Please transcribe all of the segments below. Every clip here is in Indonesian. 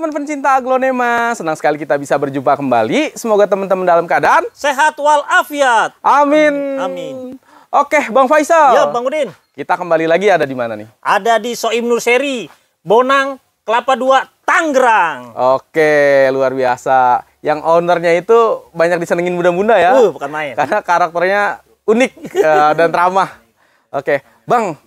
teman-teman pencinta aglonema, senang sekali kita bisa berjumpa kembali. Semoga teman-teman dalam keadaan sehat walafiat. Amin. Amin. Oke, Bang Faisal. Ya, Bang Udin. Kita kembali lagi ada di mana nih? Ada di Soim nur seri Bonang, Kelapa dua Tangerang. Oke, luar biasa. Yang ownernya itu banyak disenengin bunda-bunda ya. Uh, bukan main. Karena karakternya unik eh, dan ramah. Oke, Bang,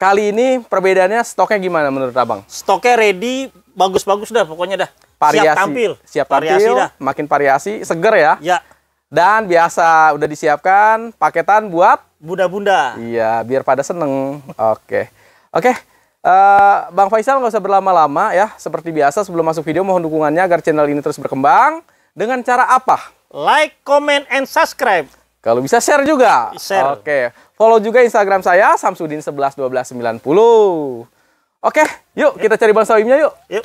kali ini perbedaannya stoknya gimana menurut Abang? Stoknya ready bagus-bagus dah pokoknya dah. Variasi, siap tampil. Siap tampil, variasi dah. makin variasi, seger ya. Ya. Dan biasa udah disiapkan paketan buat bunda-bunda. Iya, biar pada seneng. Oke. Oke. Uh, Bang Faisal nggak usah berlama-lama ya. Seperti biasa sebelum masuk video mohon dukungannya agar channel ini terus berkembang. Dengan cara apa? Like, comment, and subscribe. Kalau bisa share juga. Share. Oke. Follow juga Instagram saya Samsudin111290. Oke, yuk, yuk kita cari Bang Soimnya yuk. Yuk.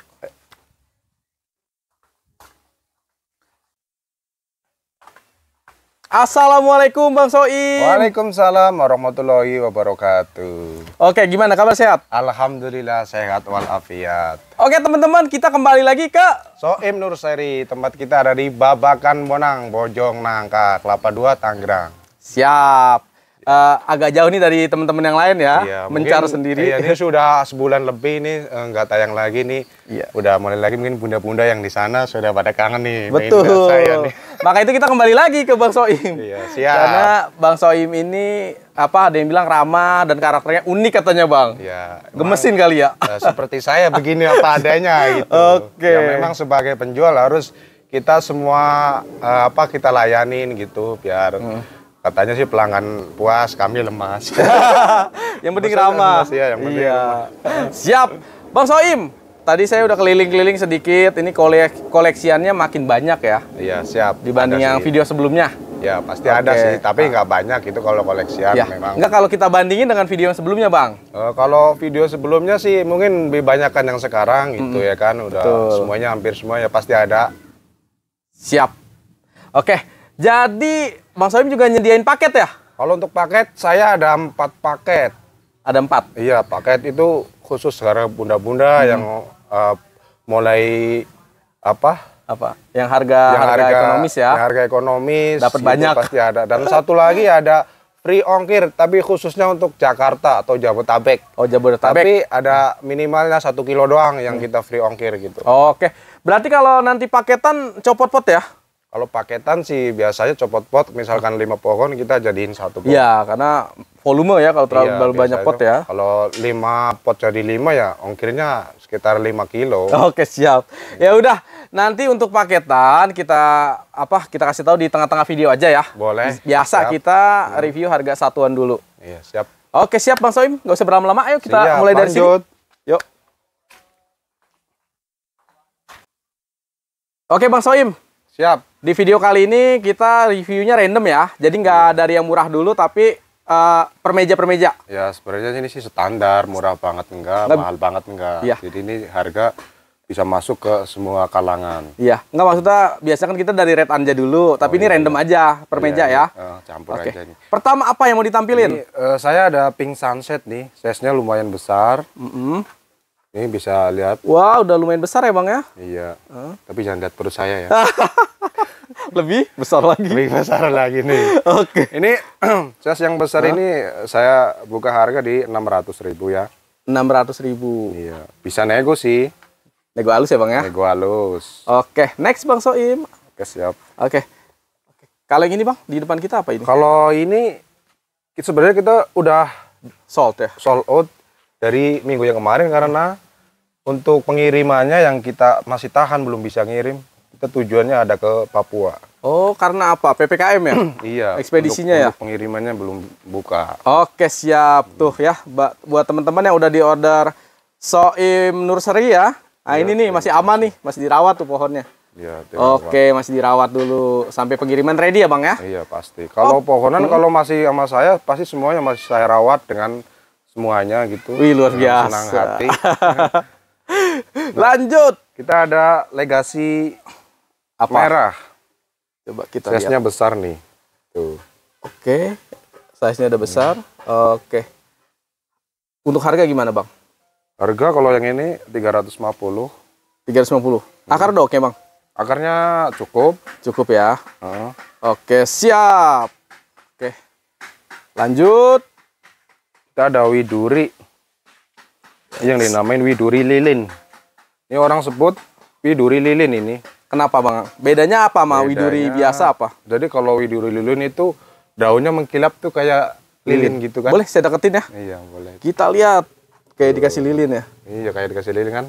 Assalamualaikum Bang Soim. Waalaikumsalam warahmatullahi wabarakatuh. Oke, gimana kabar sehat? Alhamdulillah sehat walafiat. Oke, teman-teman, kita kembali lagi ke Soim Nur Seri. Tempat kita ada di Babakan Bonang, Bojong Nangka, Kelapa 2, Tanggerang. Siap uh, agak jauh nih dari teman-teman yang lain ya, iya, mencar mungkin, sendiri. Iya, ini sudah sebulan lebih nih eh, nggak tayang lagi nih. Iya. Udah mulai lagi mungkin bunda-bunda yang di sana sudah pada kangen nih. Betul. Saya nih. Maka itu kita kembali lagi ke Bang Soim. Iya, siap. Karena Bang Soim ini apa ada yang bilang ramah dan karakternya unik katanya Bang. Iya. Gemesin kali ya. Eh, seperti saya begini apa adanya gitu. Oke. Okay. Ya memang sebagai penjual harus kita semua apa kita layanin gitu biar hmm katanya sih pelanggan puas kami lemas yang penting ramah ya, yang penting iya. lemas. siap bang Soim tadi saya udah keliling-keliling sedikit ini kolek koleksiannya makin banyak ya iya siap dibanding yang video sebelumnya ya pasti okay. ada sih tapi nggak ah. banyak itu kalau koleksian ya. memang nggak kalau kita bandingin dengan video yang sebelumnya bang e, kalau video sebelumnya sih mungkin lebih banyak kan yang sekarang gitu mm -hmm. ya kan udah Betul. semuanya hampir semuanya pasti ada siap oke okay. Jadi Mas Soim juga nyediain paket ya? Kalau untuk paket saya ada empat paket. Ada empat? Iya paket itu khusus karena bunda-bunda hmm. yang uh, mulai apa? Apa? Yang harga yang harga, harga ekonomis ya? Yang harga ekonomis. Dapat banyak. Pasti ada. Dan satu lagi ada free ongkir tapi khususnya untuk Jakarta atau Jabodetabek. Oh Jabodetabek. Tapi ada minimalnya satu kilo doang yang hmm. kita free ongkir gitu. Oh, Oke. Okay. Berarti kalau nanti paketan copot pot ya? Kalau paketan sih biasanya copot pot misalkan lima pohon kita jadiin satu pot. Iya, karena volume ya kalau terlalu iya, banyak pot ya. Kalau lima pot jadi lima ya ongkirnya sekitar lima kilo. Oke, siap. Ya udah, nanti untuk paketan kita apa? Kita kasih tahu di tengah-tengah video aja ya. Boleh. Biasa siap. kita review harga satuan dulu. Iya, siap. Oke, siap Bang Soim. nggak usah berlama-lama, ayo kita siap, mulai dari lanjut. sini. Yuk. Oke, Bang Soim. Siap. Di video kali ini kita reviewnya random ya, jadi nggak hmm. dari yang murah dulu tapi uh, eh, permeja meja Ya sebenarnya ini sih standar, murah banget enggak, nggak, mahal banget enggak. Iya. Jadi ini harga bisa masuk ke semua kalangan. Iya, nggak maksudnya biasa kan kita dari red anja dulu, oh, tapi iya, ini random iya. aja permeja iya. iya. ya. Uh, campur okay. aja nih. Pertama apa yang mau ditampilin? Ini, uh, saya ada pink sunset nih, size-nya lumayan besar. Mm -hmm. Ini bisa lihat. Wah, wow, udah lumayan besar ya, Bang ya? Iya. Huh? Tapi jangan lihat perut saya ya. Lebih besar lagi. Lebih besar lagi nih. Oke. Okay. Ini cas yang besar huh? ini saya buka harga di enam ratus ribu ya. Enam ratus ribu. Iya. Bisa nego sih. Nego halus ya, Bang ya? Nego halus. Oke, okay. next Bang Soim. Oke, okay, siap. Oke. Okay. Kalau yang ini, Bang, di depan kita apa ini? Kalau ini sebenarnya kita udah sold ya. Sold out dari minggu yang kemarin karena untuk pengirimannya yang kita masih tahan belum bisa ngirim kita tujuannya ada ke Papua. Oh, karena apa? PPKM ya? iya. Ekspedisinya untuk, ya? Untuk pengirimannya belum buka. Oke, siap tuh ya buat teman-teman yang udah diorder order Soim Nursery ya. Nah, ya, ini nih iya. masih aman nih, masih dirawat tuh pohonnya. Ya, Oke, masih dirawat dulu sampai pengiriman ready ya, Bang ya? Iya, pasti. Kalau oh. pohonan kalau masih sama saya pasti semuanya masih saya rawat dengan semuanya gitu. Wih luar biasa. Senang hati. nah, Lanjut. Kita ada legasi apa? Merah. Coba kita Size-nya besar nih. Tuh. Oke. Okay. Size-nya udah besar. Hmm. Oke. Okay. Untuk harga gimana, Bang? Harga kalau yang ini 350. 350. Hmm. Akar hmm. udah oke, okay, Bang? Akarnya cukup. Cukup ya. Hmm. Oke, siap. Oke. Lanjut kita ada widuri yang dinamain widuri lilin ini orang sebut widuri lilin ini kenapa bang bedanya apa sama widuri biasa apa jadi kalau widuri lilin itu daunnya mengkilap tuh kayak lilin, lilin gitu kan boleh saya deketin ya iya boleh kita lihat kayak dikasih lilin ya iya kayak dikasih lilin kan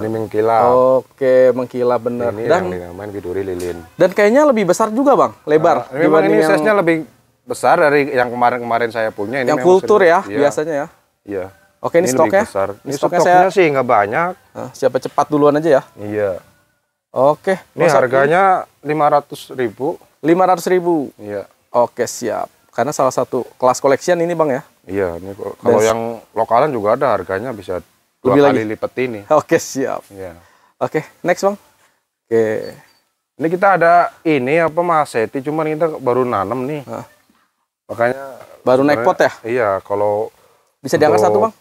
ini mengkilap oke mengkilap bener ini dan dinamain widuri lilin dan kayaknya lebih besar juga bang lebar nah, memang ini size nya lebih besar dari yang kemarin-kemarin saya punya. Ini yang kultur ya, ya biasanya ya. Iya. Oke, ini, ini stoknya. Besar. Ini stoknya, stoknya saya... sih nggak banyak. Nah, siapa cepat duluan aja ya? Iya. Oke. Ini harganya lima ratus ribu. Lima ratus ribu. Iya. Oke siap. Karena salah satu kelas koleksian ini bang ya? Iya. Ini kalau Dan... yang lokalan juga ada harganya bisa dua Lebih kali lagi. lipat ini. Oke siap. Iya. Oke next bang. Oke. Ini kita ada ini apa Mas Seti, cuman kita baru nanam nih. Hah? Makanya baru naik pot ya? Iya, kalau bisa untuk... diangkat satu bang?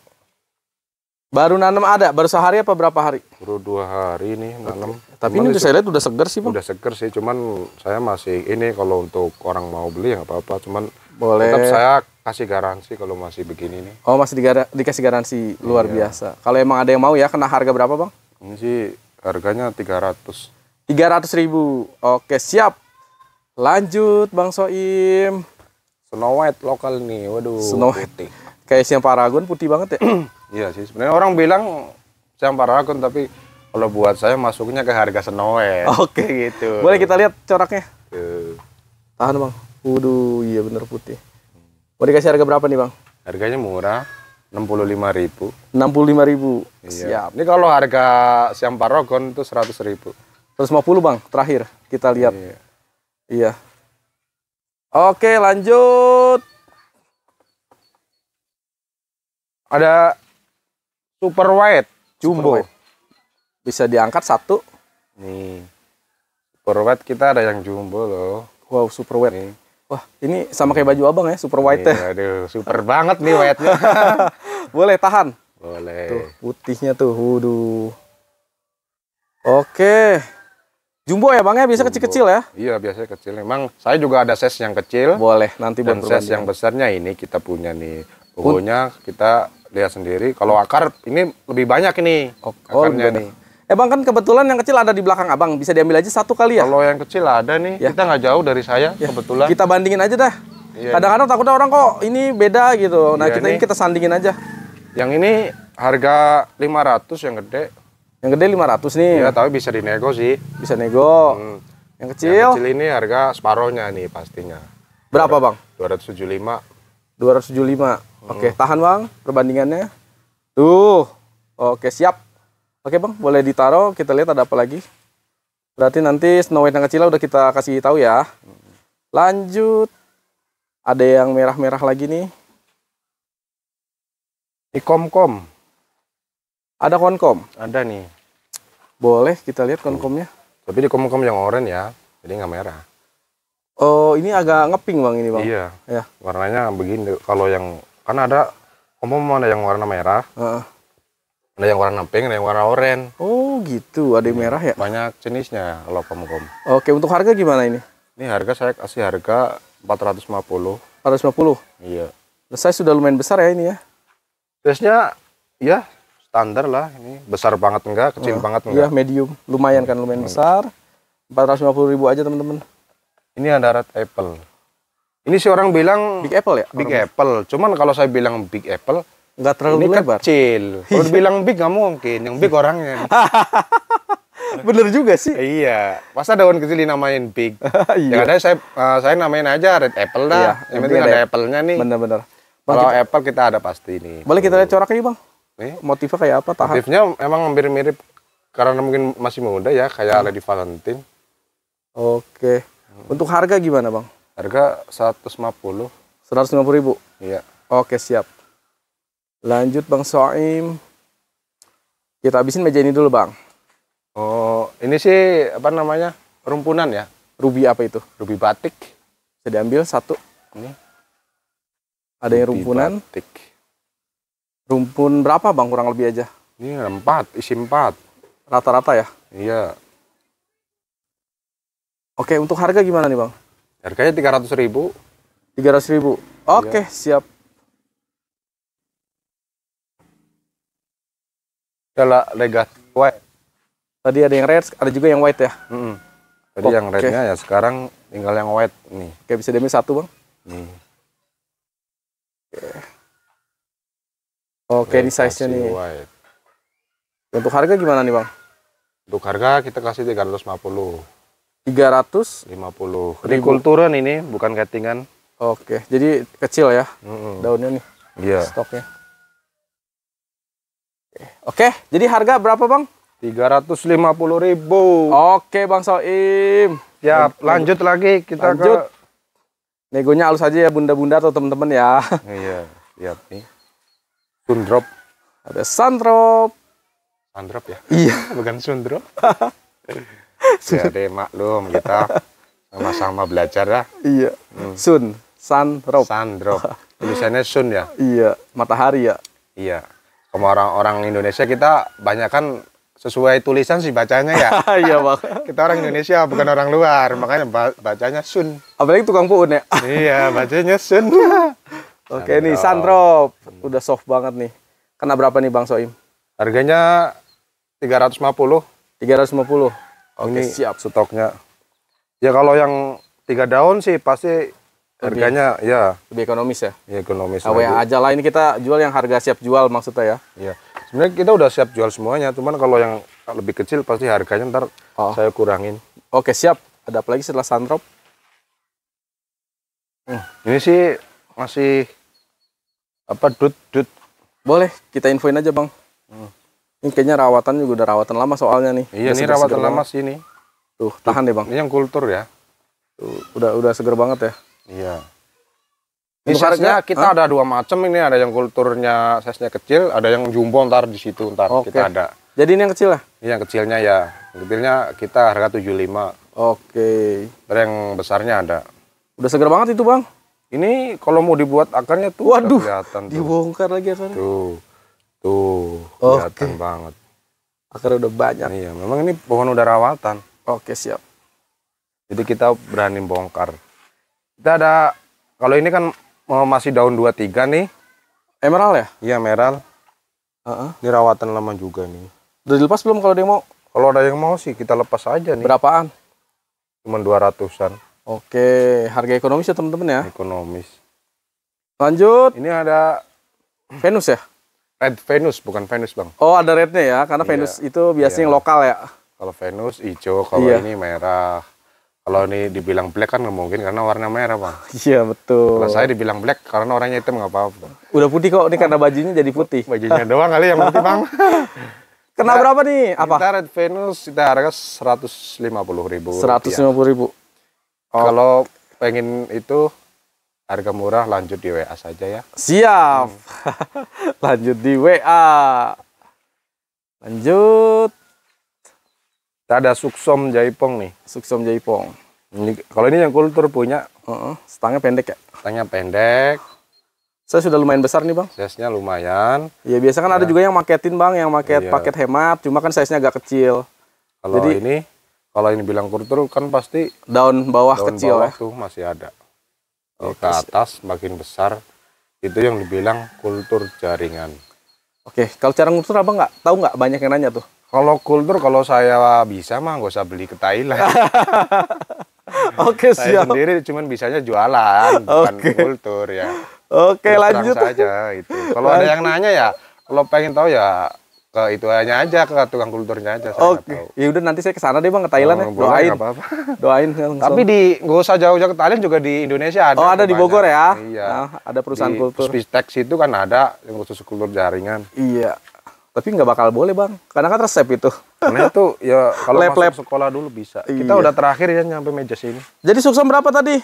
Baru nanam ada, baru sehari apa berapa hari? Baru dua hari nih nanam. Tapi cuman ini udah saya lihat udah seger sih bang. Udah seger sih, cuman saya masih ini kalau untuk orang mau beli ya nggak apa-apa, cuman boleh. Tetap saya kasih garansi kalau masih begini nih. Oh masih digara dikasih garansi luar iya. biasa. Kalau emang ada yang mau ya, kena harga berapa bang? Ini sih harganya tiga ratus ribu, oke siap. Lanjut bang Soim. Snow White lokal nih, waduh. Snow White. Putih. Kayak siang Paragon putih banget ya? Iya sih, sebenarnya orang bilang siang Paragon tapi kalau buat saya masuknya ke harga Snow White. Oke okay. gitu. Boleh kita lihat coraknya? Yeah. Tahan bang. Waduh, iya bener putih. Mau dikasih harga berapa nih bang? Harganya murah, enam puluh lima ribu. Enam ribu. Iya. Siap. Ini kalau harga siang Paragon itu seratus ribu. 150 bang, terakhir kita lihat. Iya. iya. Oke, lanjut. Ada super white jumbo. Super white. Bisa diangkat satu. Nih. Super white kita ada yang jumbo loh. Wow, super white. Nih. Wah, ini sama kayak baju abang ya, super white. ya. aduh, super banget nih white-nya. Boleh tahan. Boleh. Tuh, putihnya tuh, waduh. Oke. Jumbo ya bang ya, biasa kecil-kecil ya? Iya biasanya kecil. Memang saya juga ada ses yang kecil. Boleh nanti buat Ses yang besarnya ini kita punya nih. Pokoknya kita lihat sendiri. Kalau akar ini lebih banyak ini. Oh, oh akarnya oh, nih. Eh bang kan kebetulan yang kecil ada di belakang abang. Bisa diambil aja satu kali ya? Kalau yang kecil ada nih. Ya. Kita nggak jauh dari saya ya. kebetulan. Kita bandingin aja dah. Iya. Kadang-kadang ya, takutnya orang kok ini beda gitu. Nah ya, kita ini kita sandingin aja. Yang ini harga 500 yang gede, yang gede 500 nih. Ya, tapi bisa dinego sih. Bisa nego. Hmm. Yang kecil? Yang kecil ini harga separohnya nih pastinya. Berapa, Bang? 275. 275. Hmm. Oke, tahan, Bang, perbandingannya. Tuh. Oke, siap. Oke, Bang, boleh ditaruh. Kita lihat ada apa lagi. Berarti nanti snow white yang kecil udah kita kasih tahu ya. Lanjut. Ada yang merah-merah lagi nih. Ikomkom. Ada konkom? Ada nih. Boleh kita lihat konkomnya? Tapi di konkom yang oranye ya, jadi nggak merah. Oh, ini agak ngeping bang ini bang. Iya. Ya. Warnanya begini. Kalau yang karena ada konkom ada yang warna merah, uh. ada yang warna pink, ada yang warna oranye. Oh gitu, ada yang hmm, merah ya? Banyak jenisnya kalau konkom. Oke, untuk harga gimana ini? Ini harga saya kasih harga 450. 450? Iya. Saya sudah lumayan besar ya ini ya? Biasanya, ya standar lah ini besar banget enggak kecil nah, banget iya, enggak ya medium lumayan kan lumayan hmm. besar 450 ribu aja teman-teman ini ada red apple ini si orang bilang big apple ya big orang apple cuman kalau saya bilang big apple enggak terlalu ini lebar. kecil kalau bilang big nggak mungkin yang big orangnya bener juga sih iya masa daun kecil dinamain big iya. yang ada saya uh, saya namain aja red apple dah iya, yang penting ada, ya. apple-nya nih bener-bener kalau kita, apple kita ada pasti ini. boleh kita lihat coraknya bang nih eh? motifnya kayak apa tahap motifnya emang hampir mirip karena mungkin masih muda ya kayak hmm. Lady Valentine oke hmm. untuk harga gimana bang harga 150 150 ribu iya oke siap lanjut bang Soim kita habisin meja ini dulu bang oh ini sih apa namanya rumpunan ya ruby apa itu ruby batik bisa diambil satu ini ada yang rumpunan batik Rumpun berapa bang kurang lebih aja? Ini empat, isi empat. Rata-rata ya? Iya. Oke, untuk harga gimana nih bang? Harganya tiga ratus ribu. Tiga ratus ribu. Oke, iya. siap. Adalah legat white. Tadi ada yang red, ada juga yang white ya? Mm -mm. Tadi oh, yang rednya ya, sekarang tinggal yang white nih. Oke, bisa demi satu bang? Nih. Oke. Oke, ini size-nya nih. White. Untuk harga gimana nih, Bang? Untuk harga kita kasih 350. 350. Trikulturan ini, bukan cuttingan. Oke, jadi kecil ya mm -hmm. daunnya nih. Iya. Yeah. Stoknya. Oke, jadi harga berapa, Bang? ribu. Oke, Bang Soim. Ya, lanjut lagi kita lanjut. ke Negonya halus aja ya bunda-bunda atau teman-teman ya. Iya, lihat nih. Sundrop. Ada Sandrop. Sandrop ya? Iya. Bukan Sundrop. ya deh maklum kita sama-sama belajar lah. Ya. Iya. Hmm. Sun. Sandrop. Sandrop. Tulisannya Sun ya? Iya. Matahari ya? Iya. Kamu orang-orang Indonesia kita banyak kan sesuai tulisan sih bacanya ya. Iya bang. Kita orang Indonesia bukan orang luar, makanya bacanya sun. Apalagi tukang pun ya. iya, bacanya sun. Oke ini nih udah soft banget nih. Kena berapa nih Bang Soim? Harganya 350. 350. Oke, okay, siap stoknya. Ya kalau yang tiga daun sih pasti lebih, harganya ya lebih ekonomis ya. ya ekonomis. yang aja lah ini kita jual yang harga siap jual maksudnya ya. Iya. Sebenarnya kita udah siap jual semuanya, cuman kalau yang lebih kecil pasti harganya ntar oh. saya kurangin. Oke, siap. Ada apa lagi setelah Santrop? Hmm. Ini sih masih apa dut dut boleh kita infoin aja bang hmm. ini kayaknya rawatan juga udah rawatan lama soalnya nih iya ini rawatan lama sih ini tuh tahan deh bang ini yang kultur ya tuh, udah udah seger banget ya iya ini seharusnya kita Hah? ada dua macam ini ada yang kulturnya size-nya kecil ada yang jumbo ntar di situ ntar okay. kita ada jadi ini yang kecil lah ya? ini yang kecilnya ya yang kecilnya kita harga tujuh lima oke okay. yang besarnya ada udah seger banget itu bang ini kalau mau dibuat akarnya tuh Waduh, kelihatan tuh. dibongkar lagi akarnya. Tuh. Tuh, oh, kelihatan banget. Akar udah banyak. Iya, memang ini pohon udah rawatan. Oke, siap. Jadi kita berani bongkar. Kita ada kalau ini kan eh, masih daun 23 nih. Emerald ya? Iya, merah. Uh -uh. Ini rawatan lama juga nih. Udah dilepas belum kalau dia mau? Kalau ada yang mau sih kita lepas aja nih. Berapaan? Cuman 200-an. Oke, harga ekonomis ya teman-teman ya. Ekonomis. Lanjut. Ini ada Venus ya? Red Venus, bukan Venus bang. Oh ada rednya ya, karena iya. Venus itu biasanya iya. lokal ya. Kalau Venus hijau, kalau iya. ini merah. Kalau ini dibilang black kan nggak mungkin karena warna merah bang. Iya betul. Kalau saya dibilang black karena orangnya hitam nggak apa-apa. Udah putih kok, ini karena bajunya jadi putih. Bajunya doang kali yang putih bang. Kena berapa nih? Apa? Kita Red Venus kita harga seratus lima puluh ribu. Seratus lima puluh ribu. Oh. Kalau pengen itu harga murah lanjut di WA saja ya. Siap. Hmm. lanjut di WA. Lanjut. Kita ada suksom jaipong nih. Suksom jaipong. Ini, kalau ini yang kultur punya. Uh -uh. Setangnya pendek ya? Setangnya pendek. Saya sudah lumayan besar nih bang. Size-nya lumayan. Iya biasa kan ya. ada iya. juga yang maketin bang, yang maket iya. paket hemat. Cuma kan size-nya agak kecil. Kalau Jadi, ini kalau ini bilang kultur kan pasti daun bawah daun kecil bawah ya? tuh masih ada oh, ke atas makin besar itu yang dibilang kultur jaringan oke kalau cara kultur apa nggak tahu nggak banyak yang nanya tuh kalau kultur kalau saya bisa mah nggak usah beli ke Thailand oke saya siap. sendiri cuman bisanya jualan bukan kultur ya oke Terus lanjut saja itu kalau ada yang nanya ya kalau pengen tahu ya ke itu hanya aja ke tukang kulturnya aja saya Oke. Okay. Ya udah nanti saya ke sana deh Bang ke Thailand oh, ya. Doain. Apa -apa. Doain langsung. Tapi di nggak usah jauh-jauh ke Thailand juga di Indonesia ada. Oh, ada di Bogor banyak. ya. Iya. Nah, ada perusahaan di kultur. Spistex itu kan ada yang khusus kultur jaringan. Iya. Tapi nggak bakal boleh Bang. Karena kan resep itu. Karena itu ya kalau lep, masuk lep. sekolah dulu bisa. Iya. Kita udah terakhir ya nyampe meja sini. Jadi suksem berapa tadi?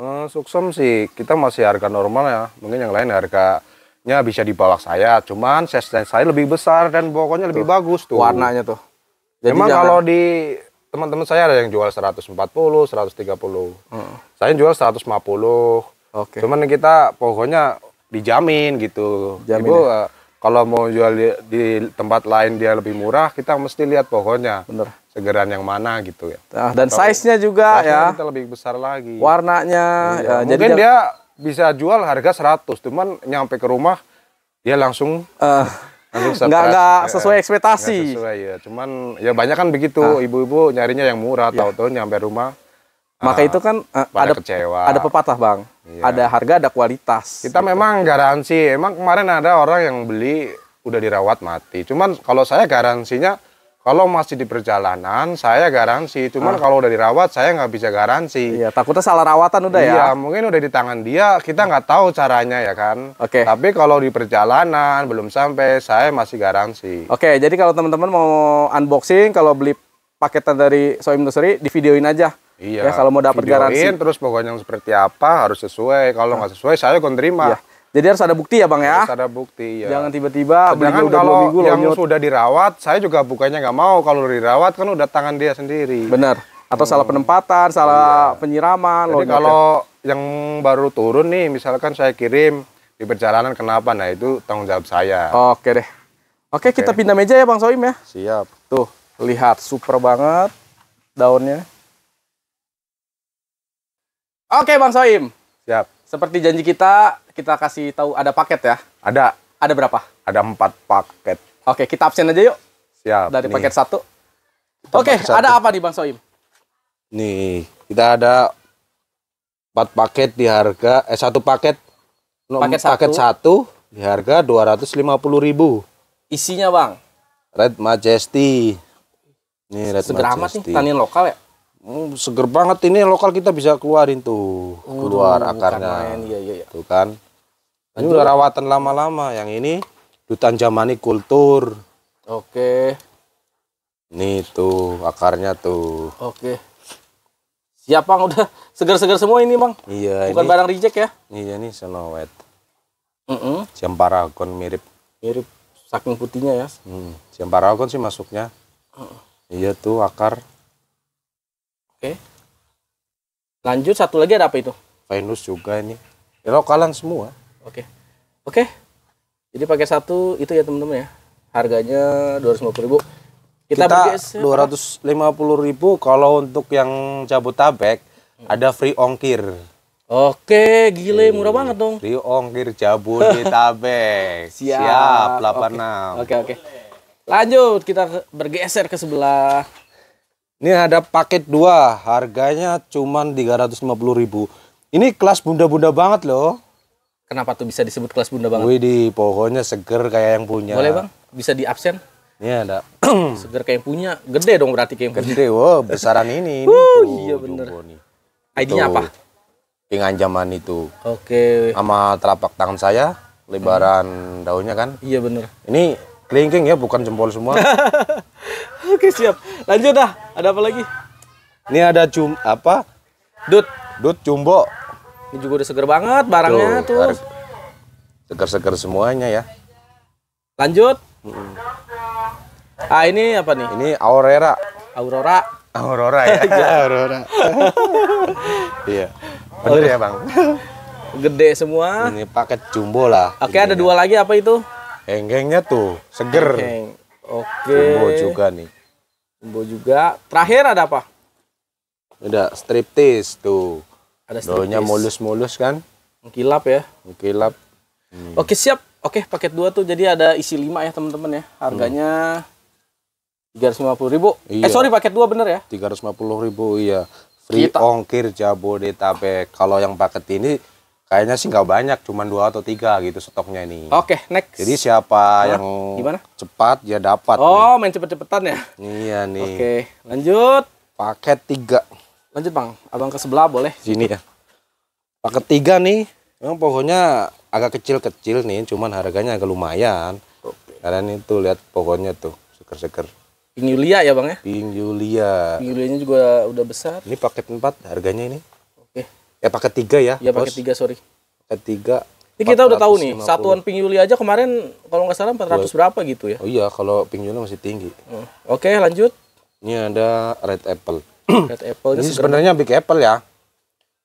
Uh, eh, suksem sih kita masih harga normal ya. Mungkin yang lain harga nya bisa di bawah saya, cuman size saya lebih besar dan pokoknya lebih tuh. bagus tuh. Warnanya tuh. Jadi Memang jangan... kalau di teman-teman saya ada yang jual 140, 130. Hmm. Saya jual 150. Okay. Cuman kita pokoknya dijamin gitu. Jamin Ibu ya? Eh, kalau mau jual di, di tempat lain dia lebih murah, kita mesti lihat pokoknya. Bener. Segeran yang mana gitu ya. Nah, dan size-nya juga ya. Kita lebih besar lagi. Warnanya. Iya. Ya, ya. Mungkin jadi dia bisa jual harga 100 cuman nyampe ke rumah dia langsung uh, langsung nggak nggak iya, sesuai ekspektasi ya cuman ya banyak kan begitu nah. ibu-ibu nah. nyarinya yang murah ya. tahu-tahu nyampe rumah maka uh, itu kan uh, ada kecewa. ada pepatah bang ya. ada harga ada kualitas kita gitu. memang garansi emang kemarin ada orang yang beli udah dirawat mati cuman kalau saya garansinya kalau masih di perjalanan, saya garansi. Cuman ah. kalau udah dirawat, saya nggak bisa garansi. Iya, takutnya salah rawatan udah iya, ya. Iya, mungkin udah di tangan dia, kita nggak tahu caranya ya kan. Oke. Okay. Tapi kalau di perjalanan belum sampai, saya masih garansi. Oke, okay, jadi kalau teman-teman mau unboxing, kalau beli paketan dari Soim Nusri, di videoin aja. Iya. Ya, kalau mau dapat garansi. terus pokoknya seperti apa harus sesuai. Kalau ah. nggak ah. sesuai, saya akan terima. Iya. Jadi harus ada bukti ya bang ya. Harus ada bukti ya. Jangan tiba-tiba Jangan kalau minggu yang lonyot. sudah dirawat, saya juga bukannya nggak mau kalau dirawat kan udah tangan dia sendiri. Bener. Atau hmm. salah penempatan, salah iya. penyiraman. Jadi kalau ya. yang baru turun nih, misalkan saya kirim di perjalanan kenapa, nah itu tanggung jawab saya. Oke deh. Oke, Oke. kita pindah meja ya bang Soim ya. Siap. Tuh lihat super banget daunnya. Oke bang Soim. Siap. Seperti janji kita, kita kasih tahu ada paket ya? Ada. Ada berapa? Ada empat paket. Oke, kita absen aja yuk. Siap. Dari nih. paket satu. Kita Oke, paket ada satu. apa nih Bang Soim? Nih, kita ada empat paket di harga eh satu paket paket, paket satu. satu di harga dua ratus lima puluh ribu. Isinya bang? Red Majesty. Nih Red Seger Majesty. nih, lokal ya? Hmm, seger banget ini lokal kita bisa keluarin tuh, oh, keluar akarnya. Main, iya, iya. iya. Tuh kan. Ini udah rawatan lama-lama. Yang ini dutan jamani kultur. Oke. Nih tuh akarnya tuh. Oke. Siap bang, udah segar-segar semua ini bang. Iya. Bukan ini, barang reject ya? Iya nih senowet. Mm -mm. Siam paragon mirip. Mirip saking putihnya ya. Hmm. Siam paragon sih masuknya. Mm. Iya tuh akar. Oke. Lanjut satu lagi ada apa itu? Venus juga ini. Ya, lokalan semua. Oke. Okay. Oke. Okay. Jadi pakai satu itu ya teman-teman ya. Harganya 250.000. Kita, dua ratus lima puluh ribu. kalau untuk yang cabut hmm. ada free ongkir. Oke, gile iya. murah banget dong. Free ongkir cabut tabek. Siap. Siap 86. Oke, okay. oke. Lanjut kita bergeser ke sebelah. Ini ada paket dua, harganya cuma tiga ratus lima puluh ribu. Ini kelas bunda-bunda banget loh. Kenapa tuh bisa disebut kelas bunda banget? di pohonnya seger kayak yang punya. Boleh bang? Bisa di absen? Iya, ada. seger kayak yang punya. Gede dong berarti kayak yang punya. Gede, wow, besaran ini. ini tuh, iya bener. ID-nya apa? Pingan zaman itu. Oke. Okay. Sama telapak tangan saya, lebaran hmm. daunnya kan. Iya bener. Ini kelingking ya, bukan jempol semua. Oke siap. Lanjut dah. Ada apa lagi? Ini ada cum apa? Dut. Dut jumbo. Ini juga udah seger banget barangnya tuh. tuh. Seger-seger semuanya ya. Lanjut. Hmm. Ah ini apa nih? Ini Aurora. Aurora. Aurora ya. Iya, Aurora. iya. Bener ya bang. Gede semua. Ini paket jumbo lah. Oke okay, ada dua lagi apa itu? Enggengnya tuh seger. Enggeng. Oke. Okay. Jumbo juga nih. Jumbo juga. Terakhir ada apa? Udah striptis tuh. Ada Daunnya mulus-mulus kan? Mengkilap ya. Mengkilap. Hmm. Oke, siap. Oke, paket 2 tuh jadi ada isi 5 ya, teman-teman ya. Harganya hmm. 350 ribu. Iya. Eh, sorry, paket 2 bener ya? 350 ribu, iya. Free Kita. ongkir Jabodetabek. Kalau yang paket ini kayaknya sih nggak banyak, cuman dua atau tiga gitu stoknya ini. Oke, okay, next. Jadi siapa nah, yang gimana? cepat ya dapat. Oh, nih. main cepet-cepetan ya? Iya nih. Oke, okay, lanjut. Paket tiga lanjut bang abang ke sebelah boleh sini ya pak ketiga nih memang pokoknya agak kecil-kecil nih cuman harganya agak lumayan karena itu lihat pokoknya tuh seger-seger Pink Yulia ya bang ya? Pink Yulia. Pink Yulianya juga udah besar. Ini paket empat, harganya ini. Oke. Ya paket tiga ya. Ya paket tiga, sorry. Paket tiga. Ini kita udah tahu nih, satuan Pink Yulia aja kemarin kalau nggak salah empat ratus berapa gitu ya? Oh iya, kalau Pink Yulia masih tinggi. Hmm. Oke, lanjut. Ini ada Red Apple. Red Apple ini gitu kan. sebenarnya Big Apple ya.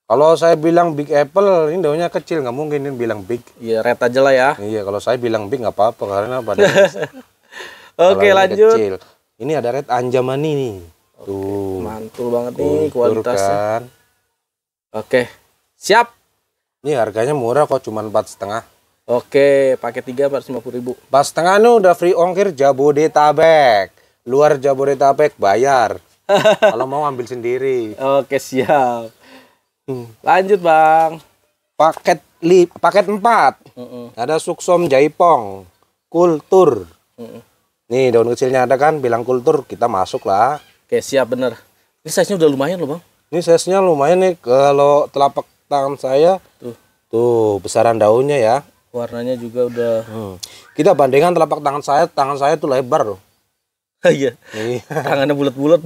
Kalau saya bilang Big Apple, ini daunnya kecil, nggak mungkin ini bilang Big. Iya, red aja lah ya. Iya, kalau saya bilang Big nggak apa-apa karena pada. Oke, lanjut. Kecil. Ini ada red anjamani nih. Oke, Tuh. Mantul banget nih kualitasnya. Kan. Oke, siap. Ini harganya murah kok, cuma empat setengah. Oke, pakai tiga empat lima puluh ribu. Empat setengah nih udah free ongkir Jabodetabek. Luar Jabodetabek bayar. Kalau mau ambil sendiri. Oke, siap. Lanjut, Bang. Paket li paket empat. Uh -uh. Ada suksom jaipong, kultur. Uh -uh. Nih, daun kecilnya ada kan, bilang kultur, kita masuk lah. Oke, siap bener. Ini size-nya udah lumayan loh, Bang. Ini size-nya lumayan nih kalau telapak tangan saya. Tuh. Tuh, besaran daunnya ya warnanya juga udah hmm. kita bandingkan telapak tangan saya tangan saya tuh lebar loh Iya. iya. Tangannya bulat-bulat.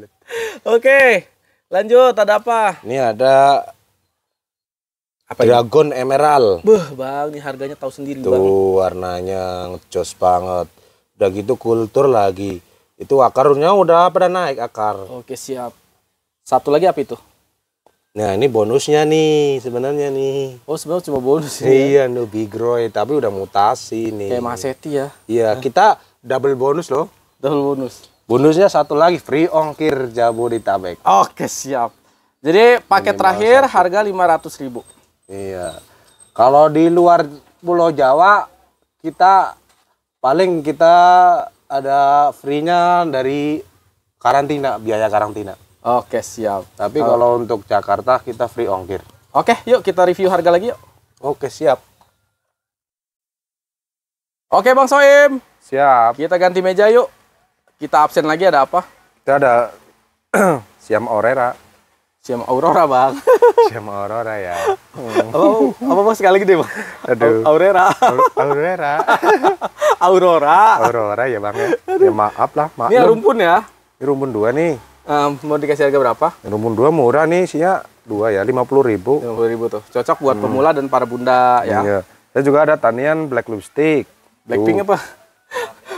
Oke, lanjut ada apa? Ini ada apa Dragon ini? Emerald. Beh, Bang, ini harganya tahu sendiri, Tuh, Bang. warnanya ngecos banget. Udah gitu kultur lagi. Itu akarnya udah pada naik akar. Oke, siap. Satu lagi apa itu? Nah, ini bonusnya nih sebenarnya nih. Oh, sebenarnya cuma bonus ya. Iya, no big roy, tapi udah mutasi nih. Kayak Maseti ya. Iya, nah. kita double bonus loh double bonus bonusnya satu lagi free ongkir Jabodetabek oke siap jadi paket Minimal terakhir satu. harga 500 ribu iya kalau di luar Pulau Jawa kita paling kita ada free-nya dari karantina biaya karantina oke siap tapi oh. kalau untuk Jakarta kita free ongkir oke yuk kita review harga lagi yuk oke siap oke Bang Soim siap kita ganti meja yuk kita absen lagi ada apa? Kita ada Siam Aurora. Siam Aurora, Bang. Siam Aurora ya. Halo, hmm. Oh, apa Bang sekali gede, Bang? Aduh. Aurora. Aurora. Aurora. Aurora ya, Bang ya. ya maaf lah, maaf. Ini rumpun ya. Ini rumpun dua nih. Um, mau dikasih harga berapa? Rumpun dua murah nih, isinya dua ya, lima puluh ribu. Lima puluh ribu tuh, cocok buat hmm. pemula dan para bunda ya. Iya. Saya juga ada tanian black lipstick. Blackpink apa?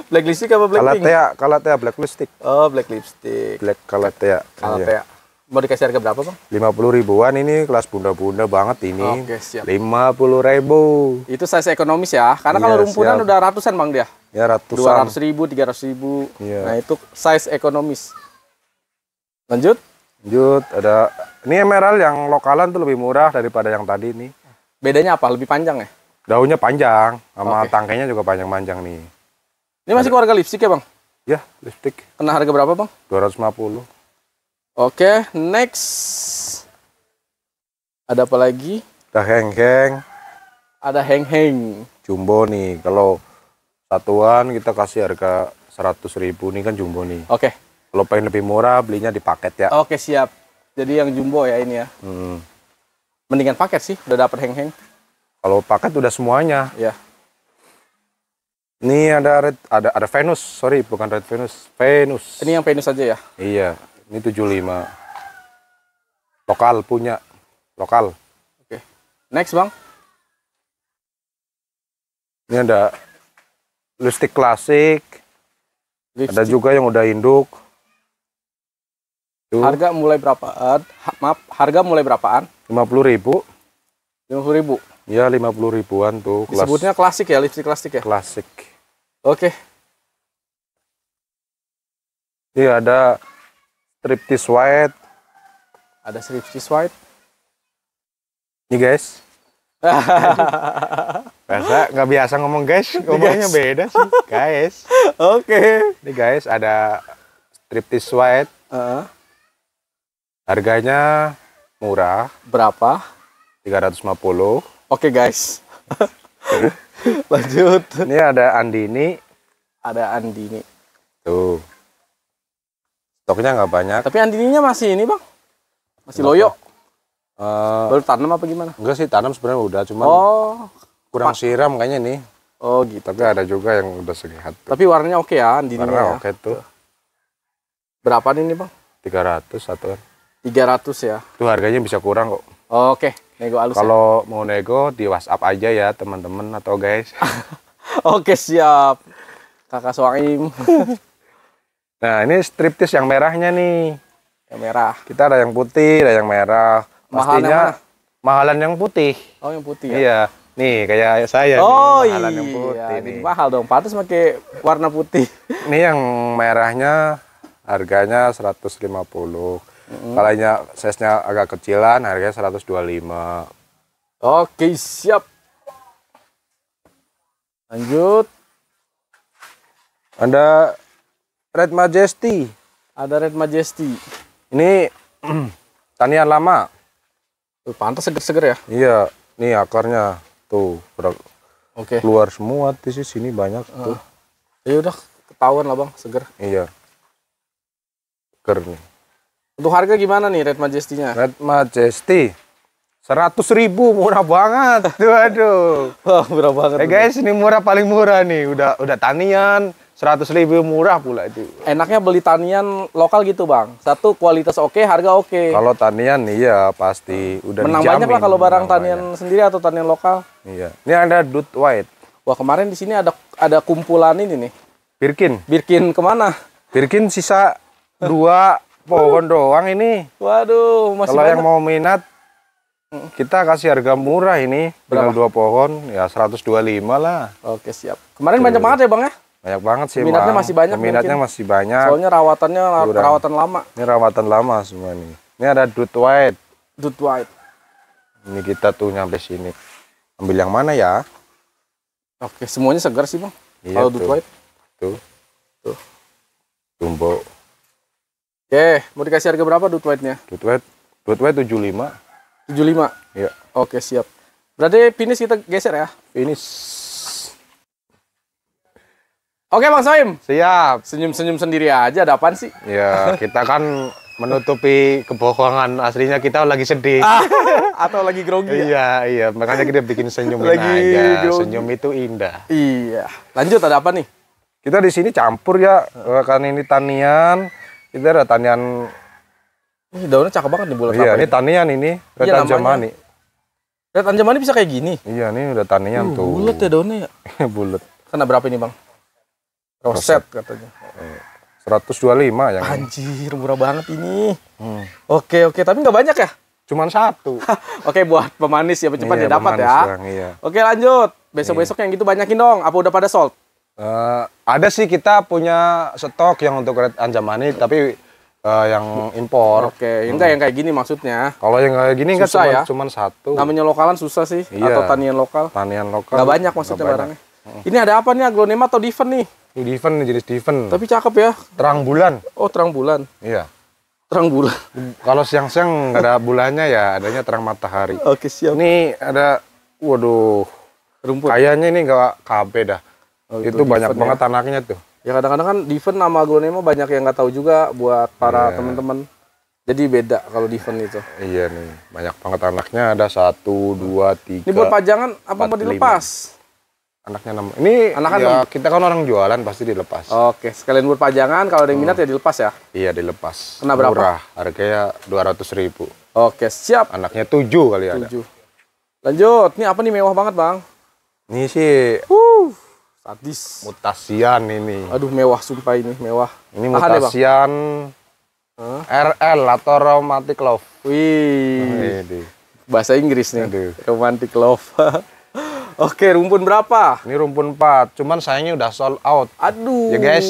black lipstick apa black Kalatea, Kalatea black lipstick. Oh, black lipstick. Black Kalatea. Iya. Kalatea. Iya. Mau dikasih harga berapa, Bang? Lima puluh ribuan ini kelas bunda-bunda banget ini. Oke, siap. puluh ribu. Itu size ekonomis ya. Karena iya, kalau rumpunan siap. udah ratusan, Bang, dia. Ya, ratusan. 200 ribu, ratus ribu. Iya. Nah, itu size ekonomis. Lanjut. Lanjut, ada ini emerald yang lokalan tuh lebih murah daripada yang tadi ini. Bedanya apa? Lebih panjang ya? Daunnya panjang sama okay. tangkainya juga panjang-panjang nih. Ini masih keluarga lipstick ya bang? Ya, lipstick. Kena harga berapa bang? 250. Oke, next. Ada apa lagi? Ada heng-heng. Ada heng-heng. Jumbo nih, kalau satuan kita kasih harga 100 ribu nih kan jumbo nih. Oke. Kalau pengen lebih murah belinya di paket ya. Oke siap. Jadi yang jumbo ya ini ya. Hmm. Mendingan paket sih, udah dapet heng-heng. Kalau paket udah semuanya. Ya. Ini ada red, ada ada Venus, sorry bukan red Venus, Venus. Ini yang Venus aja ya? Iya, ini 75. Lokal punya, lokal. Oke, okay. next bang. Ini ada lipstick klasik, lipstick. ada juga yang udah induk. Tuh. Harga mulai berapaan? Uh, maaf, harga mulai berapaan? Lima puluh ribu. Lima puluh ribu? Ya, puluh ribuan tuh. Disebutnya klasik ya, lipstick klasik ya? Klasik. Oke. Okay. Iya ada striptease white. Ada striptease white. ini guys. biasa nggak biasa ngomong guys, ngomongnya beda sih, guys. Oke. Okay. Nih guys ada striptease white. Uh -huh. Harganya murah. Berapa? 350. Oke okay, guys. Lanjut. Ini ada Andini. Ada Andini. Tuh. Stoknya nggak banyak. Tapi Andininya masih ini bang? Masih loyo? Uh, eh, Baru tanam apa gimana? Enggak sih, tanam sebenarnya udah. cuma oh, kurang pak. siram kayaknya nih. Oh gitu. Tapi ada juga yang udah sehat. Tapi warnanya oke ya Andini. Warna ya. oke tuh. Berapa nih bang? 300 satu 300 ya? Itu harganya bisa kurang kok. Oh, oke. Okay. Nego halus. Ya? Kalau ya? mau nego di WhatsApp aja ya teman-teman atau guys. Oke siap. Kakak Suaim. nah ini striptis yang merahnya nih. Yang merah. Kita ada yang putih, ada yang merah. Pastinya mahalan yang putih. Oh yang putih ya. Iya. Nih kayak saya oh, nih, mahalan iya, yang putih. Iya, Mahal dong. Pantas pakai warna putih. ini yang merahnya harganya 150. Mm. Mm-hmm. Kalanya size-nya agak kecilan, harganya 125. Oke, siap. Lanjut. Ada Red Majesty. Ada Red Majesty. Ini tanian lama. Tuh, pantas seger-seger ya? Iya, ini akarnya tuh berat. Oke. Okay. Keluar semua di sini banyak ah. tuh. Uh, ya udah ketahuan lah, Bang, seger. Iya. Seger nih. Untuk harga gimana nih Red Majesty-nya? Red Majesty seratus ribu murah banget tuh aduh wah murah banget eh hey guys ini murah paling murah nih udah udah tanian seratus ribu murah pula itu enaknya beli tanian lokal gitu bang satu kualitas oke harga oke okay. kalau tanian iya pasti udah menang dijamin, banyak lah kalau barang tanian banyak. sendiri atau tanian lokal iya ini ada dut white wah kemarin di sini ada ada kumpulan ini nih birkin birkin kemana birkin sisa dua pohon doang ini. Waduh, masih Kalau yang mau minat kita kasih harga murah ini Berapa? dua pohon ya 125 lah. Oke, siap. Kemarin Tuh. banyak banget ya, Bang ya? Banyak banget sih, Minatnya masih banyak. Minatnya masih banyak. Soalnya rawatannya Udah. rawatan lama. Ini rawatan lama semua ini. Ini ada dut white. Dut white. Ini kita tuh nyampe sini. Ambil yang mana ya? Oke, semuanya segar sih, Bang. Iya, Kalau dut white. Tuh. Tuh. Tumbuh. Oke, okay. mau dikasih harga berapa duit white-nya? Duit white, tujuh white 75. 75? Iya. Oke, okay, siap. Berarti finish kita geser ya? Finish. Oke Bang Soim. Siap. Senyum-senyum sendiri aja, ada apaan sih? Ya, kita kan menutupi kebohongan aslinya kita lagi sedih ah, atau lagi grogi ya? iya iya makanya kita bikin senyum lagi aja grogi. senyum itu indah iya lanjut ada apa nih kita di sini campur ya karena ini tanian itu ada tanian. Ini daunnya cakep banget nih bulat Iya, ini tanian ini, Retan iya, Jamani. Retan Jamani bisa kayak gini. Iya, ini udah tanian uh, tuh. Bulat ya daunnya ya? bulat. Kena berapa ini, Bang? Roset, Roset. katanya. Eh, 125 yang Anjir, murah banget ini. Hmm. Oke, oke, tapi nggak banyak ya? Cuman satu. oke, buat pemanis ya, cepat iya, ya dapat ya. Iya. Oke, lanjut. Besok-besok yang gitu banyakin dong. Apa udah pada sold? Uh, ada sih kita punya stok yang untuk red anjamani tapi uh, yang impor. Oke, enggak hmm. yang kayak gini maksudnya. Kalau yang kayak gini kan cuma ya? satu. Namanya lokalan susah sih iya. atau tanian lokal. Tanian lokal. Gak banyak maksudnya gak barangnya. Banyak. Ini ada apa nih aglonema atau diven nih? Ini diven nih jenis diven. Tapi cakep ya. Terang bulan. Oh, terang bulan. Iya. Terang bulan. Kalau siang-siang nggak ada bulannya ya adanya terang matahari. Oke, siap. Ini ada waduh rumput. Kayaknya ini enggak KB dah. Oh, itu, itu banyak banget ya. anaknya tuh. Ya kadang-kadang kan Diven sama Aglonema banyak yang nggak tahu juga buat para yeah. teman-teman. Jadi beda kalau Diven itu. Iya nih, banyak banget anaknya ada satu, dua, tiga. Ini buat pajangan apa mau dilepas? Anaknya enam. Ini anak kan ya, kita kan orang jualan pasti dilepas. Oke, sekalian buat pajangan kalau ada yang minat hmm. ya dilepas ya. Iya dilepas. Kena berapa? Murah, harganya dua ratus ribu. Oke, siap. Anaknya tujuh kali 7. ada. Lanjut, ini apa nih mewah banget bang? Ini sih. Uh Sadis. Mutasian ini. Aduh mewah sumpah ini mewah. Ini Tahan ya, mutasian ya, RL atau romantic love. Wih. Nah, ini, Bahasa Inggris nih. Aduh. Romantic love. Oke, rumpun berapa? Ini rumpun 4, cuman sayangnya udah sold out. Aduh. Ya guys,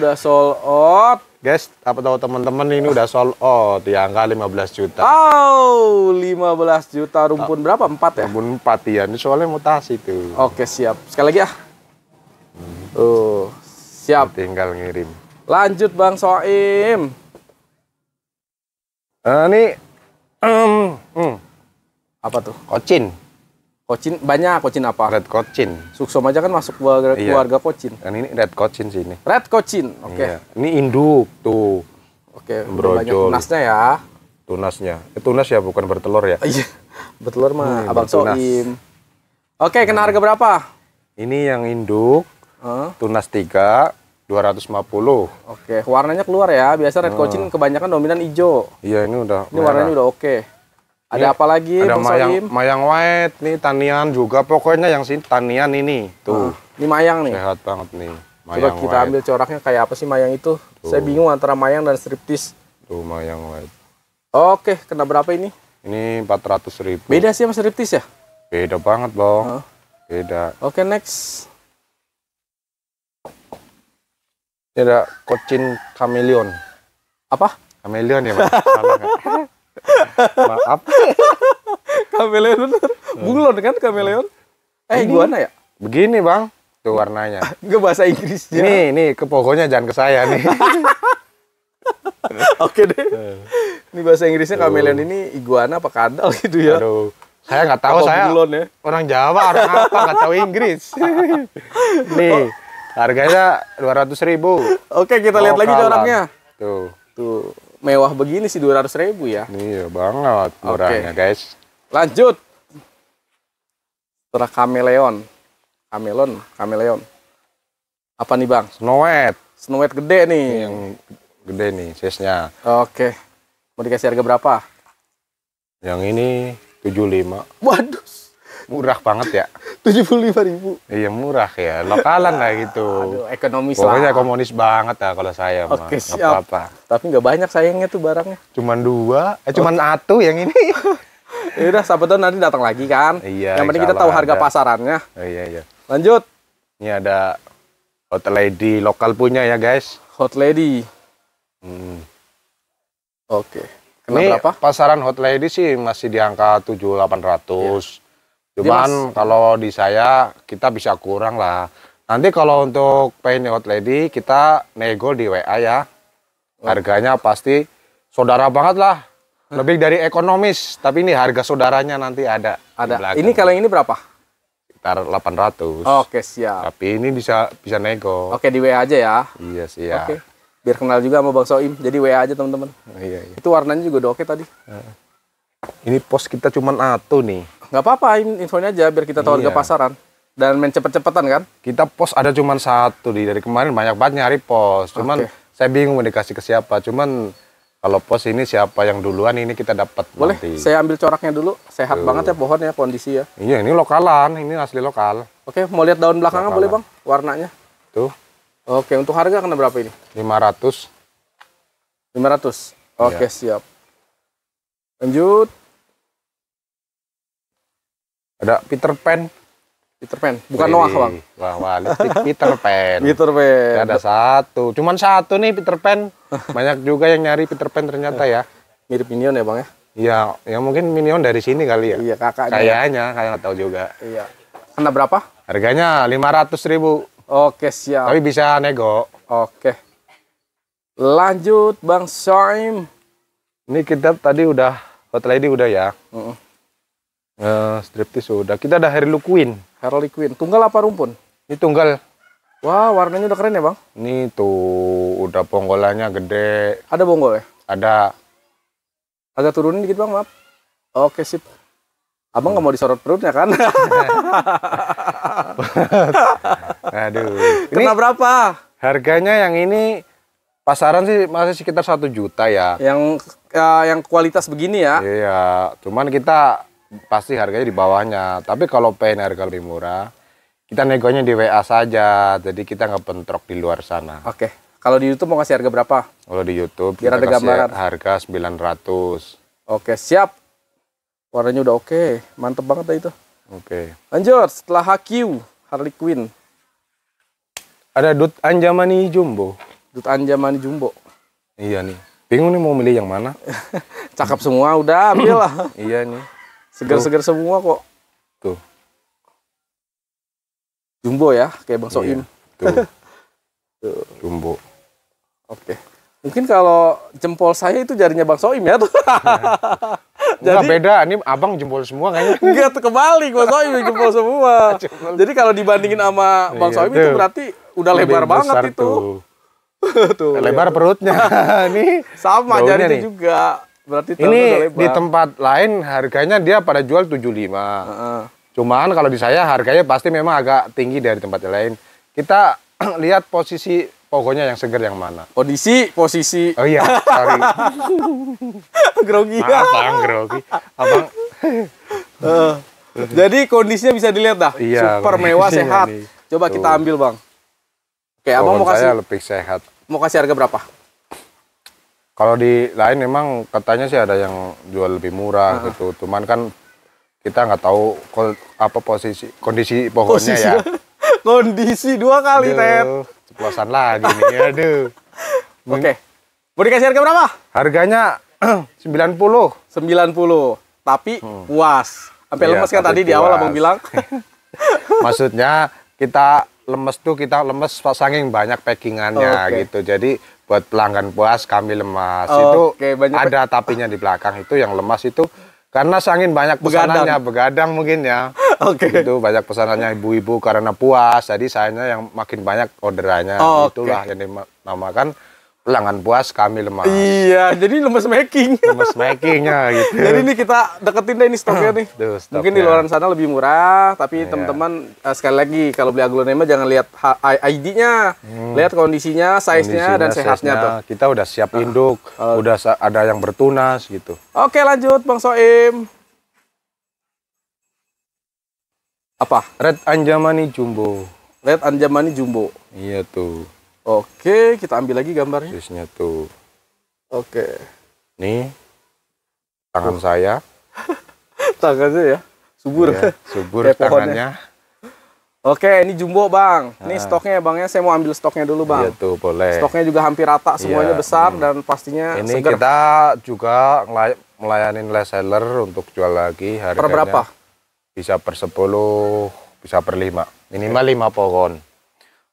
udah sold out. Guys, apa tahu teman-teman ini udah sold out di angka 15 juta. Oh, 15 juta rumpun ah, berapa? 4 ya? Rumpun 4 ya. Ini soalnya mutasi tuh. Oke, siap. Sekali lagi Ya. Uh, siap. Tinggal ngirim. Lanjut Bang Soim. Uh, ini um, um. apa tuh? Kocin. Kocin banyak kocin apa? Red kocin. Suksom aja kan masuk keluarga, iya. keluarga kocin. Dan ini red kocin sih ini. Red kocin. Oke. Okay. Iya. Ini induk tuh. Oke, okay, banyak tunasnya ya. Tunasnya. Eh, tunas ya bukan bertelur ya. Iya. bertelur mah hmm, Abang Soim. Oke, okay, kena harga berapa? Ini yang induk huh? tunas 3 250. Oke, warnanya keluar ya. Biasa red hmm. kebanyakan dominan hijau. Iya, ini udah. Ini merah. warnanya udah oke. Okay. Ada ini iya. apa lagi? Ada mayang, mayang white nih, tanian juga. Pokoknya yang sini tanian ini tuh. Hmm. Ini mayang nih. Sehat banget nih. Mayang Coba kita white. ambil coraknya kayak apa sih mayang itu? Tuh. Saya bingung antara mayang dan striptis. Tuh mayang white. Oke, kena berapa ini? Ini 400 ribu. Beda sih sama striptis ya? Beda banget, Bang. Beda. Oke, next. Ini ada kocin kameleon. Apa? Kameleon ya, Mas. Salah Maaf. kameleon bener. Bunglon kan kameleon? Eh, iguana ya? Begini, Bang. Tuh warnanya. Enggak bahasa Inggrisnya. Nih, nih, ke pokoknya jangan ke saya nih. Oke deh. Ini bahasa Inggrisnya kameleon ini iguana apa kadal gitu ya. Aduh. Saya nggak tahu apa saya. Bunglon, ya? Orang Jawa, orang apa nggak tahu Inggris. nih. Oh Harganya dua ratus ribu. Oke, kita lihat lagi coraknya. Tuh, tuh mewah begini sih dua ratus ribu ya. Iya banget murahnya okay. guys. Lanjut. Setelah kameleon, kameleon, kameleon. Apa nih bang? Snow White. gede nih. Ini yang gede nih size-nya. Oke. Mau dikasih harga berapa? Yang ini tujuh lima. Waduh, murah banget ya. Tujuh puluh lima ribu. Iya murah ya, lokalan lah gitu. Aduh, ekonomis Pokoknya lah. komunis banget lah kalau saya Oke, mah. Siap. Apa, apa Tapi nggak banyak sayangnya tuh barangnya. Cuman dua, eh cuman satu yang ini. ya udah, siapa nanti datang lagi kan. Iya. Yang penting kita tahu harga ada. pasarannya. Oh, iya iya. Lanjut. Ini ada hot lady lokal punya ya guys. Hot lady. Hmm. Oke. Okay. ini pasaran hot lady sih masih di angka tujuh delapan ratus. Iya. Cuman Dimas. kalau di saya kita bisa kurang lah. Nanti kalau untuk paint out lady kita nego di WA ya. Oh. Harganya pasti saudara banget lah. Lebih dari ekonomis, tapi ini harga saudaranya nanti ada. Ada. Ini kalau ini berapa? Sekitar 800. Oke, siap. Tapi ini bisa bisa nego. Oke, di WA aja ya. Iya, siap. Ya. Oke. Biar kenal juga sama Bang Soim. Jadi WA aja, teman-teman. Iya, iya. Itu warnanya juga udah oke tadi. Ini pos kita cuman satu nih nggak apa-apa infonya aja biar kita tahu iya. pasaran dan main cepet-cepetan kan kita pos ada cuman satu di dari kemarin banyak banget nyari pos cuman okay. saya bingung mau dikasih ke siapa cuman kalau pos ini siapa yang duluan ini kita dapat boleh nanti. saya ambil coraknya dulu sehat Tuh. banget ya pohon ya kondisi ya iya ini lokalan ini asli lokal oke mau lihat daun belakangnya lokalan. boleh bang warnanya tuh oke untuk harga kena berapa ini 500 500 oke iya. siap lanjut ada Peter Pan. Peter Pan, bukan Wih, Noah bang. Wah, wah listrik Peter Pan. Peter Pan. Gak ada satu, cuman satu nih Peter Pan. Banyak juga yang nyari Peter Pan ternyata ya. Mirip Minion ya bang ya? Iya, ya mungkin Minion dari sini kali ya. Iya kakaknya. Ya. Kayaknya, ya. kayak tahu juga. Iya. Kena berapa? Harganya lima ratus ribu. Oke siap. Tapi bisa nego. Oke. Lanjut Bang Soim. Ini kita tadi udah hot lady udah ya. Mm -mm. Uh, eh, striptis sudah. Kita ada Harley Quinn. Harley Quinn. Tunggal apa rumpun? Ini tunggal. Wah, warnanya udah keren ya, Bang? Ini tuh udah bonggolannya gede. Ada bonggol ya? Ada. Agak turunin dikit, Bang, maaf. Oke, sip. Abang nggak hmm. mau disorot perutnya kan? Aduh. Ini Kena berapa? Harganya yang ini pasaran sih masih sekitar satu juta ya. Yang uh, yang kualitas begini ya? Iya, cuman kita pasti harganya di bawahnya. Tapi kalau pengen harga lebih murah, kita negonya di WA saja. Jadi kita nggak bentrok di luar sana. Oke. Kalau di YouTube mau kasih harga berapa? Kalau di YouTube Biar kita ada kasih gambaran. harga 900. Oke, siap. Warnanya udah oke. Mantep banget dah itu. Oke. Okay. Lanjut, setelah HQ, Harley Quinn. Ada Dut Anjamani Jumbo. Dut Anjamani Jumbo. Iya nih. Bingung nih mau milih yang mana. Cakep semua, udah ambil lah. iya nih. Segar-segar semua kok. Tuh. Jumbo ya, kayak Bang Soim. Iya, tuh. tuh. Jumbo. Oke. Mungkin kalau jempol saya itu jarinya Bang Soim ya tuh. Jadi Nggak beda, ini abang jempol semua kayaknya. Enggak, kebalik Bang Soim jempol semua. jempol. Jadi kalau dibandingin sama Bang iya, Soim itu berarti udah Lebih lebar banget itu. Tuh. lebar perutnya. ini sama jarinya juga. Berarti ini di tempat lain harganya dia pada jual 75. Uh -uh. Cuman kalau di saya harganya pasti memang agak tinggi dari tempat yang lain. Kita lihat posisi pokoknya yang segar yang mana. Kondisi, oh, posisi. Oh iya, sorry. grogi. Maaf, Bang, grogi. Abang. uh, jadi kondisinya bisa dilihat dah. Iya, Super mewah, sehat. Coba Tuh. kita ambil, Bang. Oke, Abang mau kasih. saya lebih sehat. Mau kasih harga berapa? Kalau di lain memang katanya sih ada yang jual lebih murah uh-huh. gitu. Cuman kan kita nggak tahu kol, apa posisi kondisi pohonnya posisi, ya. kondisi dua kali, net Ceplosan lagi nih, aduh. Hmm. Oke. Okay. Mau dikasih harga berapa? Harganya 90. 90. Tapi hmm. puas. Sampai ya, lemes kan tadi puas. di awal Abang bilang. Maksudnya kita lemes tuh kita lemes saking banyak packingannya okay. gitu. Jadi buat pelanggan puas kami lemas oh, itu okay, banyak... ada tapinya di belakang itu yang lemas itu karena sangin banyak pesanannya begadang, begadang mungkin ya Oke. Okay. Itu banyak pesanannya ibu-ibu karena puas. Jadi sayanya yang makin banyak orderannya. Oh, Itulah okay. yang dinamakan lengan puas kami lemas. Iya, jadi lemas making. Lemes makingnya gitu. jadi ini kita deketin deh ini stoknya nih. Duh, stoknya. Mungkin di luar sana lebih murah, tapi iya. teman-teman uh, sekali lagi kalau beli aglonema jangan lihat ID-nya, hmm. lihat kondisinya, size-nya dan sehatnya tuh. Kita udah siap nah. induk, uh. udah ada yang bertunas gitu. Oke, lanjut Bang Soim. Apa? Red Anjamani Jumbo. Red Anjamani Jumbo. Iya tuh. Oke, kita ambil lagi gambarnya. Sisnya tuh. Oke. Nih tangan oh. saya. tangannya ya. Subur. Iya, subur Kayak tangannya. Oke, ini jumbo, Bang. Nah. Ini ah. stoknya ya, Bang ya. Saya mau ambil stoknya dulu, Bang. Iya tuh, boleh. Stoknya juga hampir rata, iya, semuanya iya. besar hmm. dan pastinya Ini seger. kita juga melayani reseller untuk jual lagi harganya. Per berapa? Bisa per 10, bisa per 5. Minimal 5 pohon.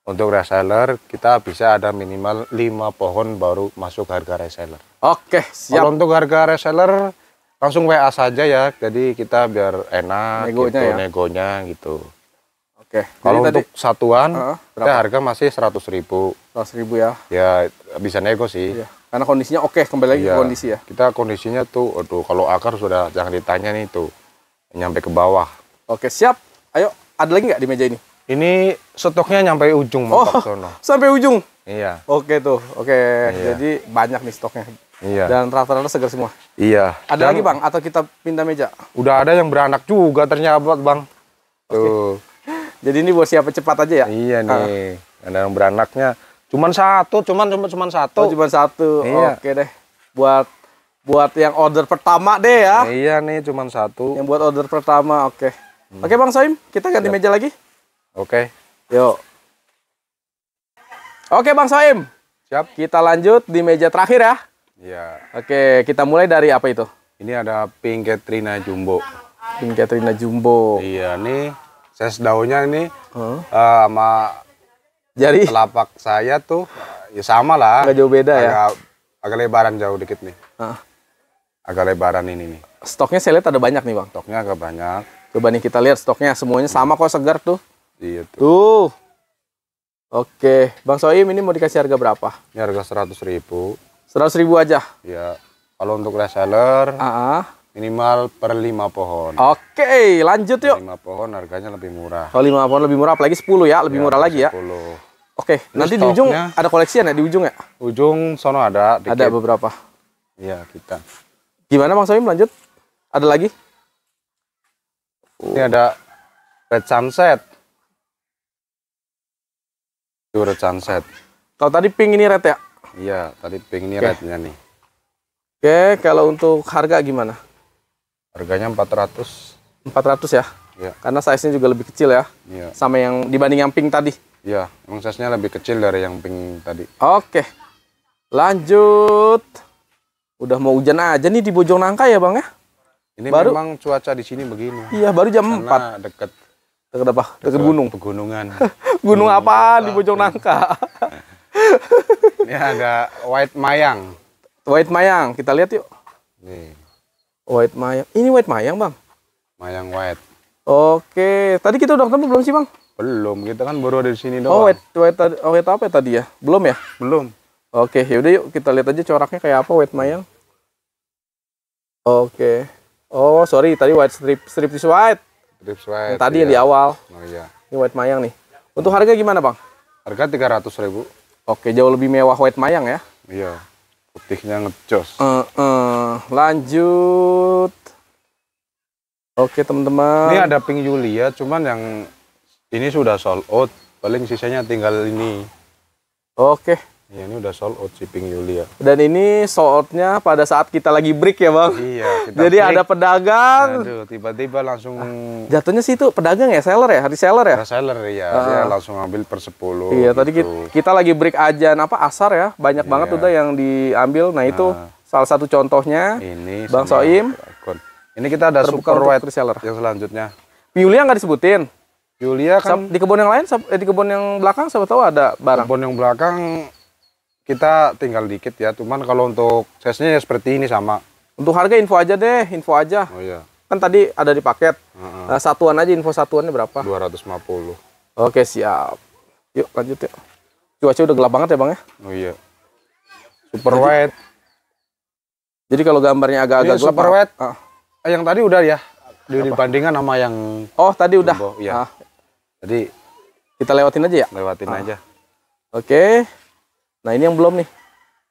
Untuk reseller kita bisa ada minimal 5 pohon baru masuk harga reseller. Oke, siap. Kalau untuk harga reseller langsung WA saja ya. Jadi kita biar enak negonya gitu, ya? negonya gitu. Oke. Kalau untuk tadi, satuan uh, kita ya harga masih 100.000. ribu ya. Ya, bisa nego sih. Iya. Karena kondisinya oke, kembali lagi iya. ke kondisi ya. Kita kondisinya tuh aduh kalau akar sudah jangan ditanya nih tuh. Nyampe ke bawah. Oke, siap. Ayo, ada lagi nggak di meja ini? Ini stoknya nyampe ujung Oh, Tono. sampai ujung. Iya. Oke tuh. Oke. Iya. Jadi banyak nih stoknya. Iya. Dan rata-rata segar semua. Iya. Ada Dan, lagi bang? Atau kita pindah meja? Udah ada yang beranak juga ternyata bang. Tuh. Jadi ini buat siapa cepat aja ya? Iya ah. nih. Ah. Ada yang beranaknya. Cuman satu, cuman cuman cuman satu. Oh, cuman satu. Iya. Oke deh. Buat buat yang order pertama deh ya. Iya nih, cuman satu. Yang buat order pertama, oke. Hmm. Oke Bang Saim, kita ganti Siap. meja lagi. Oke, yuk. Oke Bang Soim. Siap. Kita lanjut di meja terakhir ya. Iya. Oke, kita mulai dari apa itu? Ini ada Pink Katrina Jumbo. Pink Katrina Jumbo. Iya, nih ses daunnya ini huh? uh, eh, sama jadi telapak saya tuh ya sama lah. Gak jauh beda ya? agak, ya. Agak lebaran jauh dikit nih. Huh? Agak lebaran ini nih. Stoknya saya lihat ada banyak nih, Bang. Stoknya agak banyak. Coba nih kita lihat stoknya semuanya sama kok segar tuh. Iya tuh. tuh. Oke, Bang Soim ini mau dikasih harga berapa? Ini harga 100 ribu. 100 ribu aja? Iya. Kalau untuk reseller, uh -huh. minimal per 5 pohon. Oke, lanjut yuk. Lima 5 pohon harganya lebih murah. Kalau 5 pohon lebih murah, apalagi 10 ya, lebih iya, ya, murah lagi 10. ya. 10. Oke, Terus nanti di ujung ada koleksian ya di ujung ya? Ujung sono ada. Dikit. Ada beberapa. Iya, kita. Gimana Bang Soim lanjut? Ada lagi? Ini ada red sunset. Pure sunset. Kalau tadi pink ini red ya? Iya, tadi pink ini okay. rednya nih. Oke, okay, kalau untuk harga gimana? Harganya 400. 400 ya? Iya. Karena size-nya juga lebih kecil ya? Iya. Sama yang dibanding yang pink tadi? Iya, emang size-nya lebih kecil dari yang pink tadi. Oke. Okay. Lanjut. Udah mau hujan aja nih di Bojong Nangka ya, Bang ya? Ini baru, memang cuaca di sini begini. Iya, baru jam Karena 4. dekat. Dekat apa? dekat gunung. Pegunungan. Gunung apa di Bojong Nangka? Ini ada white mayang. White mayang, kita lihat yuk. Nih. White mayang. Ini white mayang, Bang. Mayang white. Oke, tadi kita udah ketemu belum sih, Bang? Belum, kita kan baru ada di sini doang. Oh, white, white, oh, white apa ya tadi ya? Belum ya? Belum. Oke, yaudah yuk kita lihat aja coraknya kayak apa white mayang. Oke. Oh, sorry, tadi white strip strip is white. Strip white. Yang tadi iya. yang di awal. Oh iya. Ini white mayang nih. Untuk harga gimana bang? Harga tiga ratus ribu. Oke, jauh lebih mewah white mayang ya? Iya, putihnya ngecos. Uh, uh, lanjut. Oke teman-teman. Ini ada pink Julia, cuman yang ini sudah sold out. Paling sisanya tinggal ini. Oke. Ya, ini udah sold out shipping Yulia. Ya. Dan ini sold outnya pada saat kita lagi break ya bang. Iya. Kita Jadi break. ada pedagang. Aduh, tiba-tiba langsung. Ah, jatuhnya sih itu pedagang ya, seller ya, hari seller ya. Nah, seller ya, ah. dia langsung ambil per sepuluh. Iya, gitu. tadi kita, kita lagi break aja, nah, apa asar ya, banyak iya. banget udah yang diambil. Nah itu ah. salah satu contohnya. Ini. Bang Soim. Akun. Ini kita ada Terbuka super white reseller. yang selanjutnya. Yulia nggak disebutin. Yulia kan di kebun yang lain, eh, di kebun yang belakang siapa tahu ada barang. Kebun yang belakang kita tinggal dikit ya. Cuman kalau untuk size ya seperti ini sama. Untuk harga info aja deh, info aja. Oh iya. Kan tadi ada di paket. Uh -huh. Eh, satuan aja info satuannya berapa? 250. Oke, siap. Yuk lanjut yuk. Ya. Cuaca udah gelap banget ya, Bang ya? Oh iya. Super jadi, wet. Jadi kalau gambarnya agak-agak iya, gelap. Super wet. Uh. Yang tadi udah ya. Dibandingkan sama yang Oh, tadi udah. Oh iya. Uh. Jadi kita lewatin aja ya? Lewatin uh. aja. Oke. Okay. Nah ini yang belum nih,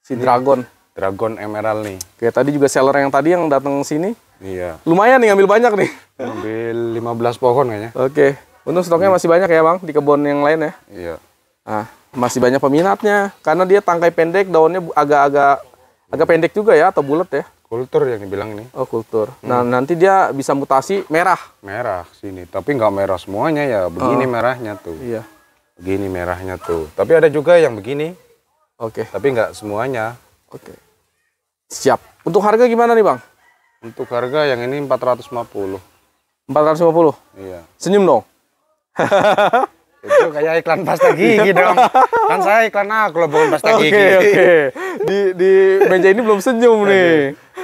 si ini Dragon. Dragon Emerald nih. Kayak tadi juga seller yang tadi yang datang sini. Iya. Lumayan nih ngambil banyak nih. Ngambil 15 pohon kayaknya. Oke. Untung stoknya masih banyak ya bang, di kebun yang lain ya. Iya. Nah, masih banyak peminatnya. Karena dia tangkai pendek, daunnya agak-agak agak pendek juga ya, atau bulat ya. Kultur yang dibilang ini. Oh, kultur. Hmm. Nah, nanti dia bisa mutasi merah. Merah sini, tapi nggak merah semuanya ya. Begini oh. merahnya tuh. Iya. Begini merahnya tuh. Tapi ada juga yang begini. Oke. Okay. Tapi nggak semuanya. Oke. Okay. Siap. Untuk harga gimana nih bang? Untuk harga yang ini 450. 450? Iya. Senyum dong. Itu kayak iklan pasta gigi dong. Kan saya iklan aku loh bukan pasta gigi. Oke, okay, oke. Di di meja ini belum senyum nih.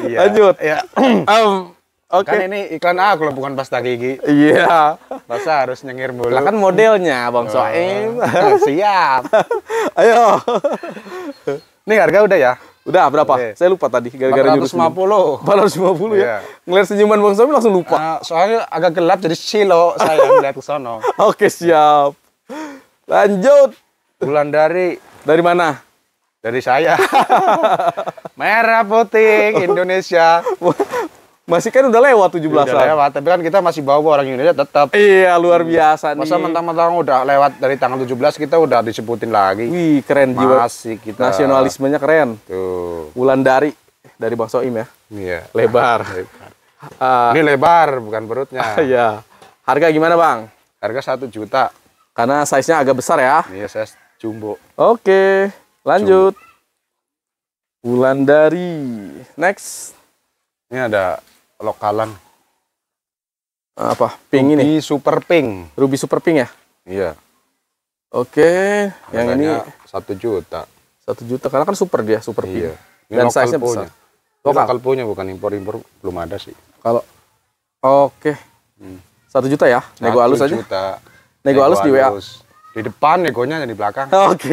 Iya. Lanjut. ya um, Oke. Okay. Kan ini iklan aku loh, bukan pasta gigi. Iya. Yeah. Pasta harus nyengir mulu. Lah kan modelnya, Bang oh. Soim. Siap. Ayo. Ini harga udah ya? Udah berapa? Okay. Saya lupa tadi gara-gara nyuruh. 450. 450 ya. Yeah. Ngelihat senyuman Bang Soim langsung lupa. Uh, soalnya agak gelap jadi silo saya melihat ke sono. Oke, siap. Lanjut. Bulan dari dari mana? Dari saya. Merah putih Indonesia. Masih kan udah lewat 17 belas tahun. lewat, tapi kan kita masih bawa orang Indonesia tetap. Iya, luar biasa Masa nih. Masa mentang-mentang udah lewat dari tanggal tujuh belas kita udah disebutin lagi. Wih, keren jiwa. Masih kita. Nasionalismenya keren. Tuh. Wulandari dari Bang Soim ya. Iya. Lebar. lebar. Uh, Ini lebar, bukan perutnya. Ah, iya. Harga gimana, Bang? Harga satu juta. Karena size-nya agak besar ya. Iya, size jumbo. Oke, lanjut. Jumbo. Wulandari. Next. Ini ada lokalan ah, apa pink Ruby ini super pink Ruby super pink ya iya oke Harganya yang ini satu juta satu juta karena kan super dia super pink iya. pink dan size punya. besar lokal. lokal punya bukan impor impor belum ada sih kalau oke hmm. satu juta ya nego halus aja juta. nego halus di wa di depan negonya di belakang oke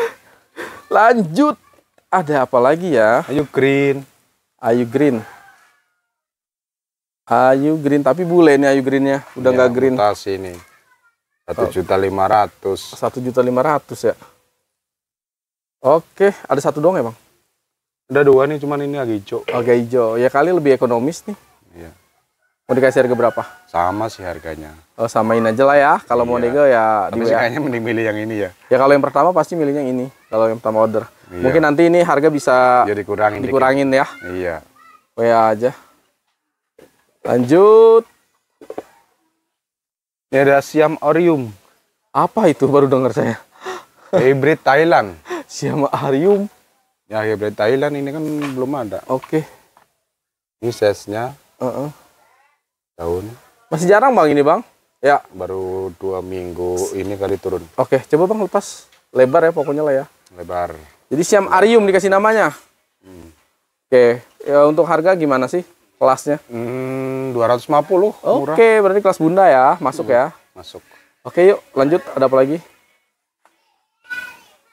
lanjut ada apa lagi ya ayu green ayu green Ayu Green tapi bule ini Ayu Greennya udah iya, nggak ya, green. Tas ini satu oh. juta lima ratus. Satu juta lima ratus ya. Oke, ada satu dong ya bang? Ada dua nih, cuman ini agak hijau. Agak hijau, ya kali lebih ekonomis nih. Iya. Mau dikasih harga berapa? Sama sih harganya. Oh, samain aja lah ya. Kalau iya. mau nego ya Tapi di kayaknya mending milih yang ini ya. Ya kalau yang pertama pasti milih yang ini. Kalau yang pertama order. Iya. Mungkin nanti ini harga bisa ya, dikurangin, dikurangin ya. Iya. ya aja. Lanjut. Ini ada Siam Orium. Apa itu baru dengar saya? Hybrid Thailand. Siam Orium. Ya hybrid Thailand ini kan belum ada. Oke. Okay. Ini size-nya. Uh -uh. Tahun. Masih jarang bang ini bang? Ya. Baru dua minggu ini kali turun. Oke, okay. coba bang lepas. Lebar ya pokoknya lah ya. Lebar. Jadi Siam Arium dikasih namanya. Hmm. Oke, okay. ya, untuk harga gimana sih? kelasnya? Hmm, 250. Oke, okay, berarti kelas bunda ya, masuk hmm, ya. Masuk. Oke, okay, yuk lanjut ada apa lagi?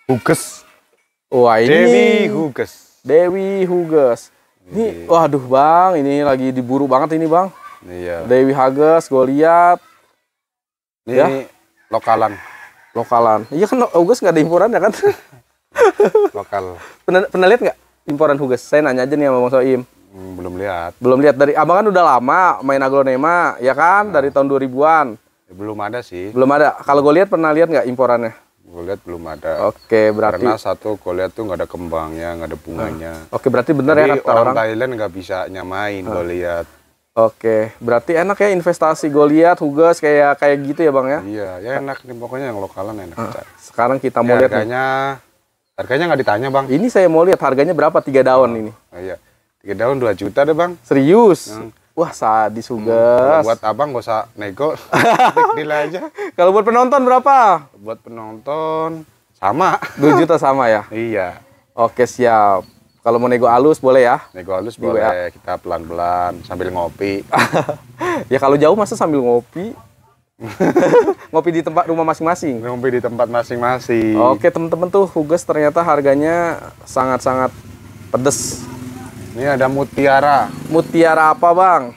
Huges. Wah, ini Dewi Huges. Dewi Huges. Ini iya. waduh Bang, ini lagi diburu banget ini, Bang. Iya. Dewi Huges gue lihat. Ini ya? lokalan. Lokalan. Iya kan Huges nggak ada imporan ya kan? Lokal. pernah, pernah lihat nggak imporan Huges? Saya nanya aja nih sama Bang Soim. Hmm, belum lihat. Belum lihat dari Abang kan udah lama main aglonema ya kan? Nah. Dari ah. tahun 2000-an. Ya, belum ada sih. Belum ada. Kalau gue lihat pernah lihat nggak imporannya? Gue lihat belum ada. Oke, berarti karena satu gue lihat tuh nggak ada kembangnya, nggak ada bunganya. hmm. Oke, berarti bener ya kata orang, orang Thailand nggak bisa nyamain hmm. gue ah. lihat. Oke, berarti enak ya investasi gue lihat Hugas kayak kayak gitu ya bang ya? Iya, ya enak nih pokoknya yang lokalan enak. Uh, sekarang kita mau ya, lihat harganya, nih. harganya nggak ditanya bang. Ini saya mau lihat harganya berapa tiga daun oh, ini? Iya, tiga daun dua juta deh bang serius hmm. wah sadis juga hmm, buat abang gak usah nego deal aja kalau buat penonton berapa buat penonton sama Dua juta sama ya iya oke siap kalau mau nego halus boleh ya? Nego halus Di boleh, WA. kita pelan-pelan sambil ngopi. ya kalau jauh masa sambil ngopi? ngopi di tempat rumah masing-masing. Ngopi di tempat masing-masing. Oke, teman-teman tuh Hugus ternyata harganya sangat-sangat pedes. Ini ada mutiara. Mutiara apa, Bang?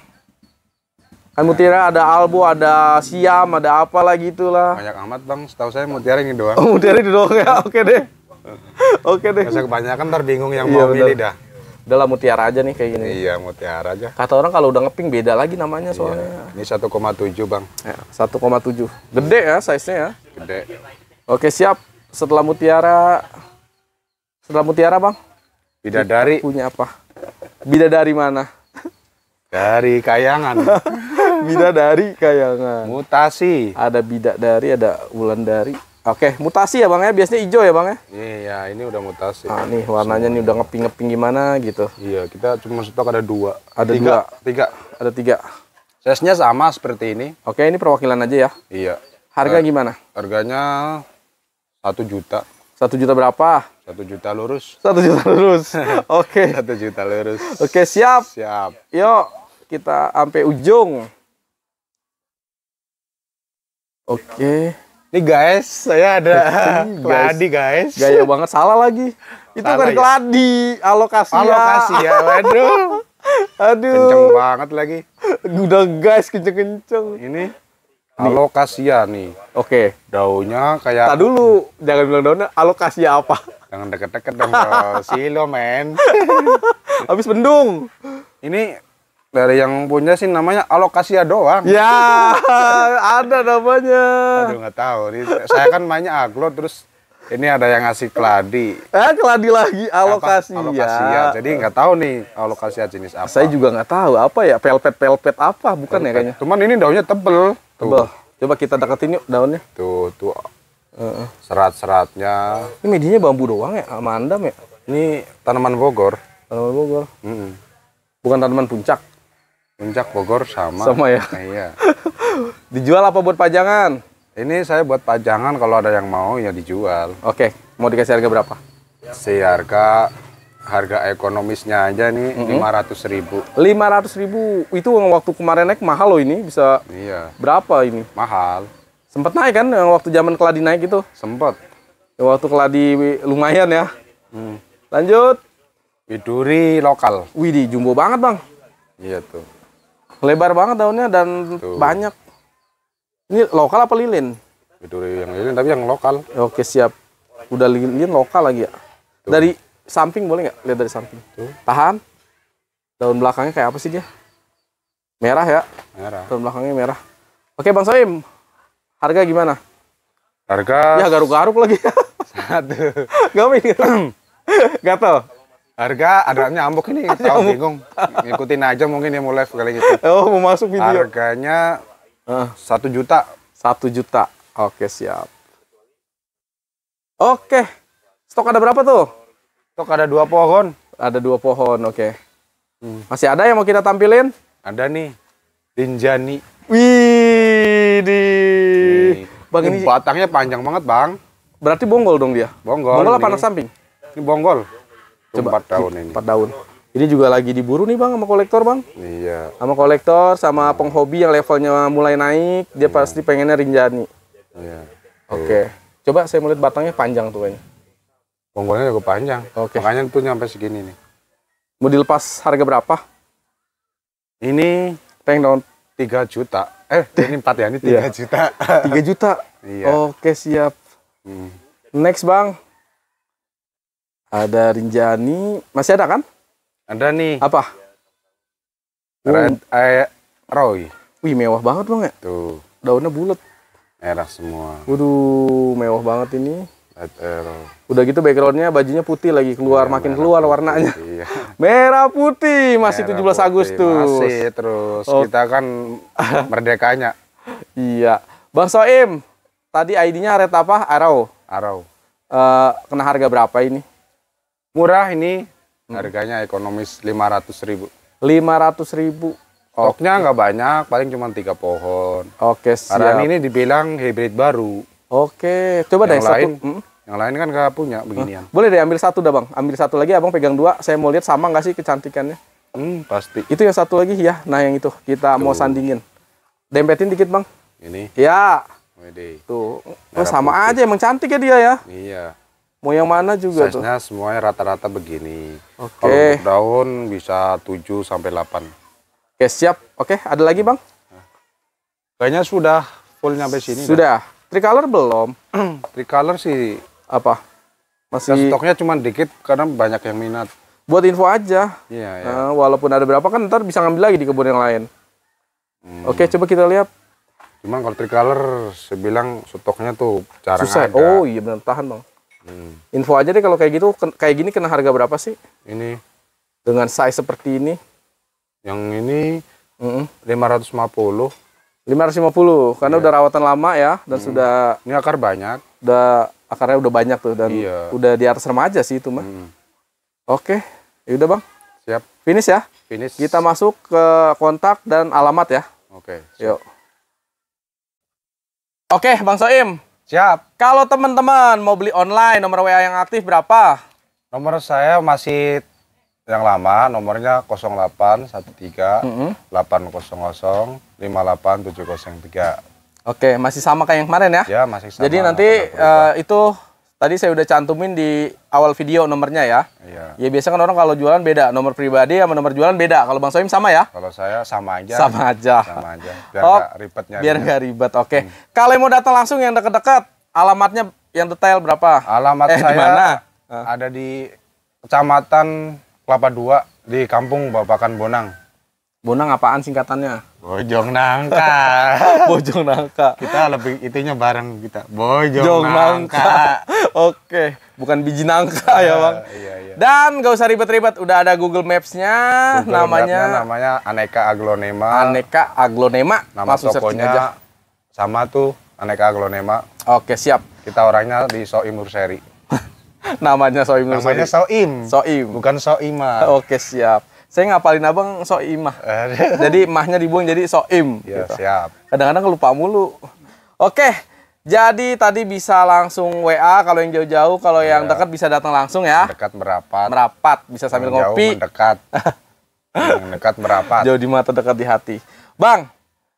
Kan mutiara ada albo, ada siam, ada apa lagi itulah. Banyak amat, Bang. Setahu saya mutiara ini doang. Oh, mutiara ini doang ya. Oke deh. Oke deh. Saya kebanyakan ntar bingung yang iya, mau pilih dah. Udah mutiara aja nih kayak gini. Iya, mutiara aja. Kata orang kalau udah ngeping beda lagi namanya iya. soalnya. Iya. Ini 1,7, Bang. Ya, 1,7. Gede ya size-nya ya? Gede. Oke, siap. Setelah mutiara Setelah mutiara, Bang. Bidadari. Punya apa? dari mana? Dari Kayangan. dari Kayangan. Mutasi. Ada dari, ada wulandari. Oke, mutasi ya Bang ya. Biasanya hijau ya Bang ya? Iya, ini udah mutasi. Nah, nih warnanya Semuanya. nih udah ngeping-ngeping gimana gitu. Iya, kita cuma stok ada dua. Ada tiga, dua. Tiga. Ada tiga. Sesnya sama seperti ini. Oke, ini perwakilan aja ya. Iya. Harga gimana? Harganya satu juta. Satu juta berapa? Satu juta lurus. Satu juta lurus. Oke. okay. Satu juta lurus. Oke okay, siap. Siap. Yuk kita sampai ujung. Oke. Okay. Ini guys, saya ada keladi guys. Gaya banget, salah lagi. Itu salah, kan ya? keladi, alokasi ya. Alokasi ya, waduh. Aduh. Kenceng banget lagi. Udah guys, kenceng-kenceng. Ini alokasi ya nih. Oke. Okay. Daunnya kayak. Tak dulu, jangan bilang daunnya. Alokasi apa? Jangan deket-deket dong Silo men. Habis bendung. Ini dari yang punya sih namanya alokasia doang. Ya, ada namanya. Aduh nggak tahu. Saya kan mainnya aglo terus ini ada yang ngasih keladi. Eh keladi lagi alokasia. Apa? Alokasia. Jadi nggak tahu nih alokasia jenis apa. Saya juga nggak tahu apa ya pelpet pelpet apa bukan ya pelpet. ya kayaknya. Cuman ini daunnya tebel. Tebel. Coba kita deketin yuk daunnya. Tuh tuh Serat-seratnya. Ini medinya bambu doang ya, sama ya? Ini tanaman Bogor. Tanaman Bogor. Mm -mm. Bukan tanaman puncak. Puncak Bogor sama. Sama ya. Nah, iya. dijual apa buat pajangan? Ini saya buat pajangan kalau ada yang mau ya dijual. Oke, okay. mau dikasih harga berapa? Si harga harga ekonomisnya aja nih lima 500.000 ratus ribu. Lima ribu itu waktu kemarin naik mahal loh ini bisa. Iya. Berapa ini? Mahal. Sempat naik kan yang waktu zaman keladi naik itu? Sempat. waktu keladi lumayan ya. Hmm. Lanjut. Widuri lokal. widi jumbo banget, Bang. Iya tuh. Lebar banget daunnya dan tuh. banyak. Ini lokal apa lilin? Widuri yang lilin tapi yang lokal. Oke, siap. Udah lilin lokal lagi ya. Tuh. Dari samping boleh nggak? Lihat dari samping. Tuh. Tahan. Daun belakangnya kayak apa sih dia? Merah ya? Merah. Daun belakangnya merah. Oke, Bang Soim. Harga gimana? Harga Ya garuk-garuk lagi. Satu. Gak mikir. tau. Harga ada nyambuk ini, tahu bingung. Ngikutin aja mungkin ya mau live kali gitu. Oh, mau masuk video. Harganya satu uh. juta. Satu juta. Oke, siap. Oke. Stok ada berapa tuh? Stok ada dua pohon. Ada dua pohon, oke. Hmm. Masih ada yang mau kita tampilin? Ada nih. Rinjani. Wih di Bang ini, oh, batangnya panjang banget, Bang. Berarti bonggol dong dia. Bonggol. Bonggol apa anak samping? Ini bonggol. Coba 4 daun ini. Empat daun. Ini juga lagi diburu nih Bang sama kolektor Bang. Iya. Sama kolektor, sama oh. penghobi yang levelnya mulai naik, dia iya. pasti pengennya rinjani. Iya. Oke. Okay. Iya. Coba saya melihat batangnya panjang tuh kayaknya. Bonggolnya juga panjang. Oke. Okay. Makanya itu nyampe segini nih. Mau dilepas harga berapa? Ini tank daun 3 juta eh ini empat ya ini tiga iya. juta tiga juta yeah. oke siap hmm. next bang ada Rinjani masih ada kan ada nih apa Red, uh, eh, Roy wih mewah banget bang ya tuh daunnya bulat merah semua waduh mewah banget ini Udah gitu backgroundnya bajunya putih lagi keluar, ya, makin keluar putih, warnanya. Iya. Merah putih masih merah 17 putih, Agustus. Masih terus oh. kita kan merdekanya. iya. Bang Soim, tadi ID-nya red apa? Arrow. Arrow. Uh, kena harga berapa ini? Murah ini. Hmm. Harganya ekonomis ratus ribu. ratus ribu. Stoknya nggak banyak, paling cuma tiga pohon. Oke, siap. Karena ini dibilang hybrid baru. Oke, coba yang deh lain, satu. Hmm? Yang lain kan nggak punya beginian. Boleh deh ambil satu dah bang, ambil satu lagi abang pegang dua. Saya mau lihat sama nggak sih kecantikannya. Hmm, pasti. Itu yang satu lagi ya. Nah yang itu kita Tuh. mau sandingin. Dempetin dikit bang. Ini. Ya. Wede. Tuh, oh, sama putih. aja emang cantik ya dia ya. Iya. Mau yang mana juga size tuh? semuanya rata-rata begini. Oke. Okay. daun bisa 7 sampai 8. Oke, siap. Oke, ada lagi, Bang? Kayaknya sudah full nyampe sini. Sudah. Dah. Tricolor belum. Tricolor sih apa? Masih Dan stoknya cuma dikit karena banyak yang minat. Buat info aja. Iya, iya. Nah, walaupun ada berapa kan ntar bisa ngambil lagi di kebun yang lain. Hmm. Oke, coba kita lihat. Cuma kalau tricolor saya bilang stoknya tuh jarang Susah. ada. Oh iya benar tahan, Bang. Hmm. Info aja deh kalau kayak gitu kayak gini kena harga berapa sih? Ini dengan size seperti ini. Yang ini lima ratus lima puluh. 550 karena yeah. udah rawatan lama ya dan hmm. sudah ini akar banyak. Udah akarnya udah banyak tuh dan iya. udah di atas remaja sih itu mah. Hmm. Oke, ya udah Bang. Siap. Finish ya? Finish. Kita masuk ke kontak dan alamat ya. Oke. Okay, Yuk. Oke, Bang Soim. Siap. Kalau teman-teman mau beli online, nomor WA yang aktif berapa? Nomor saya masih yang lama nomornya 0813 mm -hmm. 58703. Oke, masih sama kayak yang kemarin ya? Ya, masih sama. Jadi nanti uh, itu tadi saya udah cantumin di awal video nomornya ya. Iya. Ya biasanya kan orang kalau jualan beda, nomor pribadi sama nomor jualan beda. Kalau Bang Soim sama ya? Kalau saya sama aja. Sama aja. Sama aja. Biar oh, gak ribetnya. Biar gitu. gak ribet. Oke. Hmm. Kalau mau datang langsung yang dekat-dekat, alamatnya yang detail berapa? Alamat eh, saya dimana? ada di Kecamatan Kelapa dua di kampung Bapakan Bonang. Bonang apaan singkatannya? Bojong nangka. Bojong nangka. Kita lebih itunya bareng kita. Bojong Jong nangka. Oke, bukan biji nangka uh, ya, eh, Bang. Iya, iya. Dan gak usah ribet-ribet, udah ada Google Maps-nya. namanya namanya Aneka Aglonema. Aneka Aglonema. Nama Masuk tokonya aja. sama tuh Aneka Aglonema. Oke, siap. Kita orangnya di Soimur Seri. Namanya Soim Namanya Soim. Soim. Bukan Soima. Oke, siap. Saya ngapalin abang Soimah. jadi mahnya dibuang jadi Soim. Ya, gitu. siap. Kadang-kadang lupa mulu. Oke, jadi tadi bisa langsung WA kalau yang jauh-jauh, kalau ya. yang dekat bisa datang langsung ya. Dekat merapat. Merapat, bisa sambil yang ngopi. dekat dekat merapat. Jauh di mata, dekat di hati. Bang,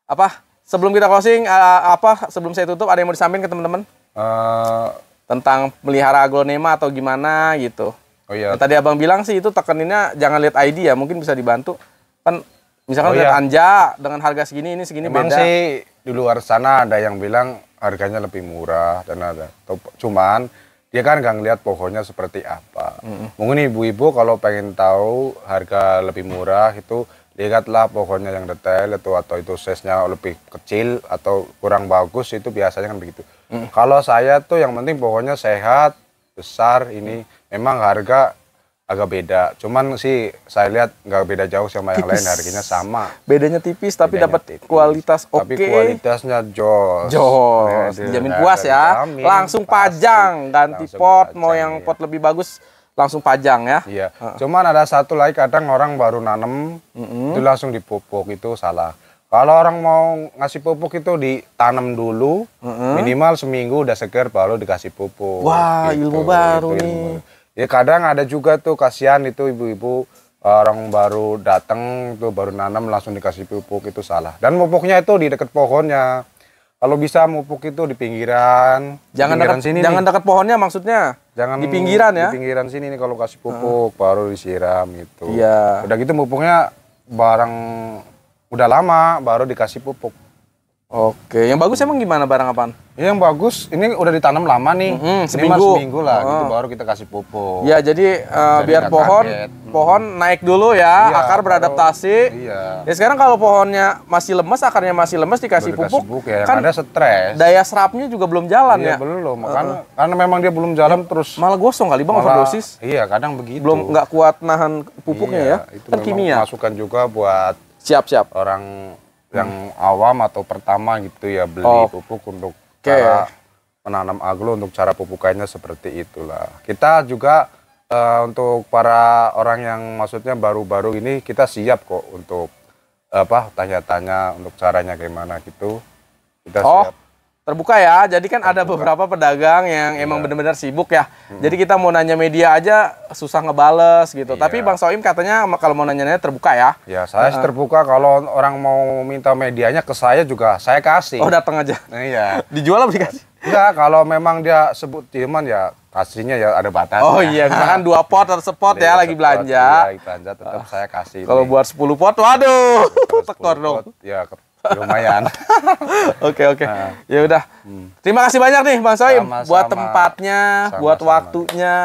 apa? Sebelum kita closing, eh, apa? Sebelum saya tutup, ada yang mau disampaikan ke teman-teman? Eh, tentang melihara aglonema atau gimana gitu. Oh iya. Nah, tadi abang bilang sih itu tekeninnya jangan lihat ID ya, mungkin bisa dibantu. Kan misalkan oh, lihat iya. anja dengan harga segini ini segini Emang beda. sih di luar sana ada yang bilang harganya lebih murah dan ada. Cuman dia kan nggak ngeliat pohonnya seperti apa. Mm -hmm. Mungkin ibu-ibu kalau pengen tahu harga lebih murah itu lihatlah pohonnya yang detail itu atau itu size-nya lebih kecil atau kurang bagus itu biasanya kan begitu. Mm. Kalau saya tuh yang penting pohonnya sehat, besar ini memang harga agak beda. Cuman sih saya lihat nggak beda jauh sama tipis. yang lain harganya sama. Bedanya tipis tapi dapat kualitas oke. Okay. Tapi kualitasnya jos. Jos, dijamin nah, puas ya. Langsung pajang ganti Langsung pot mau yang iya. pot lebih bagus langsung pajang ya. Iya. Uh. Cuman ada satu lagi kadang orang baru nanem uh -uh. itu langsung dipupuk itu salah. Kalau orang mau ngasih pupuk itu ditanam dulu uh -uh. minimal seminggu udah segar baru dikasih pupuk. Wah, gitu, ilmu baru gitu, nih. Ya kadang ada juga tuh kasihan itu ibu-ibu orang baru datang tuh baru nanam langsung dikasih pupuk itu salah. Dan pupuknya itu di dekat pohonnya. Kalau bisa mupuk itu di pinggiran. Jangan dekat sini. Jangan dekat pohonnya maksudnya. Jangan di pinggiran ya. Di pinggiran sini nih kalau kasih pupuk hmm. baru disiram itu. Iya. Udah gitu mupuknya barang udah lama baru dikasih pupuk. Oke, yang bagus emang gimana barang apaan? Ini iya, yang bagus ini udah ditanam lama nih, mm -hmm, seminggu. seminggu lah, oh. gitu ah. baru kita kasih pupuk. Ya, jadi uh, jadi biar pohon kaget. Mm-hmm. pohon naik dulu ya, iya, akar beradaptasi. Iya. Ya sekarang kalau pohonnya masih lemes, akarnya masih lemes dikasih pupuk, pupuk ya, kan ada stres. Daya serapnya juga belum jalan iya, ya. belum, makanya uh. karena memang dia belum jalan ya, terus. Malah gosong kali bang overdosis. Iya, kadang begitu. Belum nggak kuat nahan pupuknya iya, ya. Itu kan kimia. Masukan juga buat siap-siap orang yang hmm. awam atau pertama gitu ya beli oh. pupuk untuk okay. cara menanam aglo untuk cara pupukannya seperti itulah. Kita juga uh, untuk para orang yang maksudnya baru-baru ini kita siap kok untuk apa tanya-tanya untuk caranya gimana gitu. Kita oh. siap Terbuka ya, jadi kan ada beberapa pedagang yang iya. emang benar-benar sibuk ya. Hmm. Jadi kita mau nanya media aja susah ngebales gitu. Iya. Tapi Bang Soim katanya kalau mau nanya-nanya terbuka ya. Ya saya uh. terbuka kalau orang mau minta medianya ke saya juga saya kasih. Oh datang aja. Nah, iya. Dijual apa dikasih? Ya, kalau memang dia sebut Timan ya kasihnya ya ada batas. Oh iya, kan dua pot atau sepot ya, iya, lagi belanja. Iya, lagi belanja tetap ah. saya kasih. Kalau buat 10 pot, waduh, tekor dong. Ya, lumayan. Oke oke. Nah. Ya udah. Hmm. Terima kasih banyak nih Bang Saim buat tempatnya, sama, buat sama. waktunya.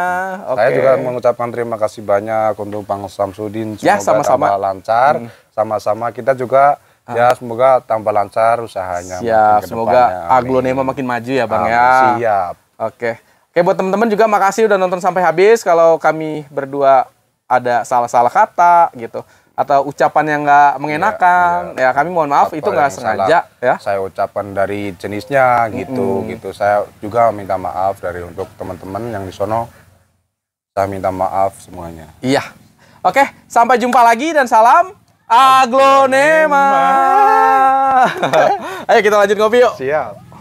oke. Okay. Saya juga mengucapkan terima kasih banyak untuk Bang Samsudin ya, semoga ya, sama -sama. tambah lancar. Hmm. Sama-sama hmm. kita juga ah. ya semoga tambah lancar usahanya. Ya, semoga aglonema makin maju ya Bang ya. Amin. ya. Siap. Oke. Oke buat teman-teman juga makasih udah nonton sampai habis. Kalau kami berdua ada salah-salah kata gitu atau ucapan yang nggak iya, mengenakan ya, ya. ya kami mohon maaf Apa itu nggak sengaja ya saya ucapkan dari jenisnya gitu mm gitu saya juga minta maaf dari untuk teman-teman yang di sono saya minta maaf semuanya iya oke sampai jumpa lagi dan salam aglonema ayo kita lanjut ngopi yuk siap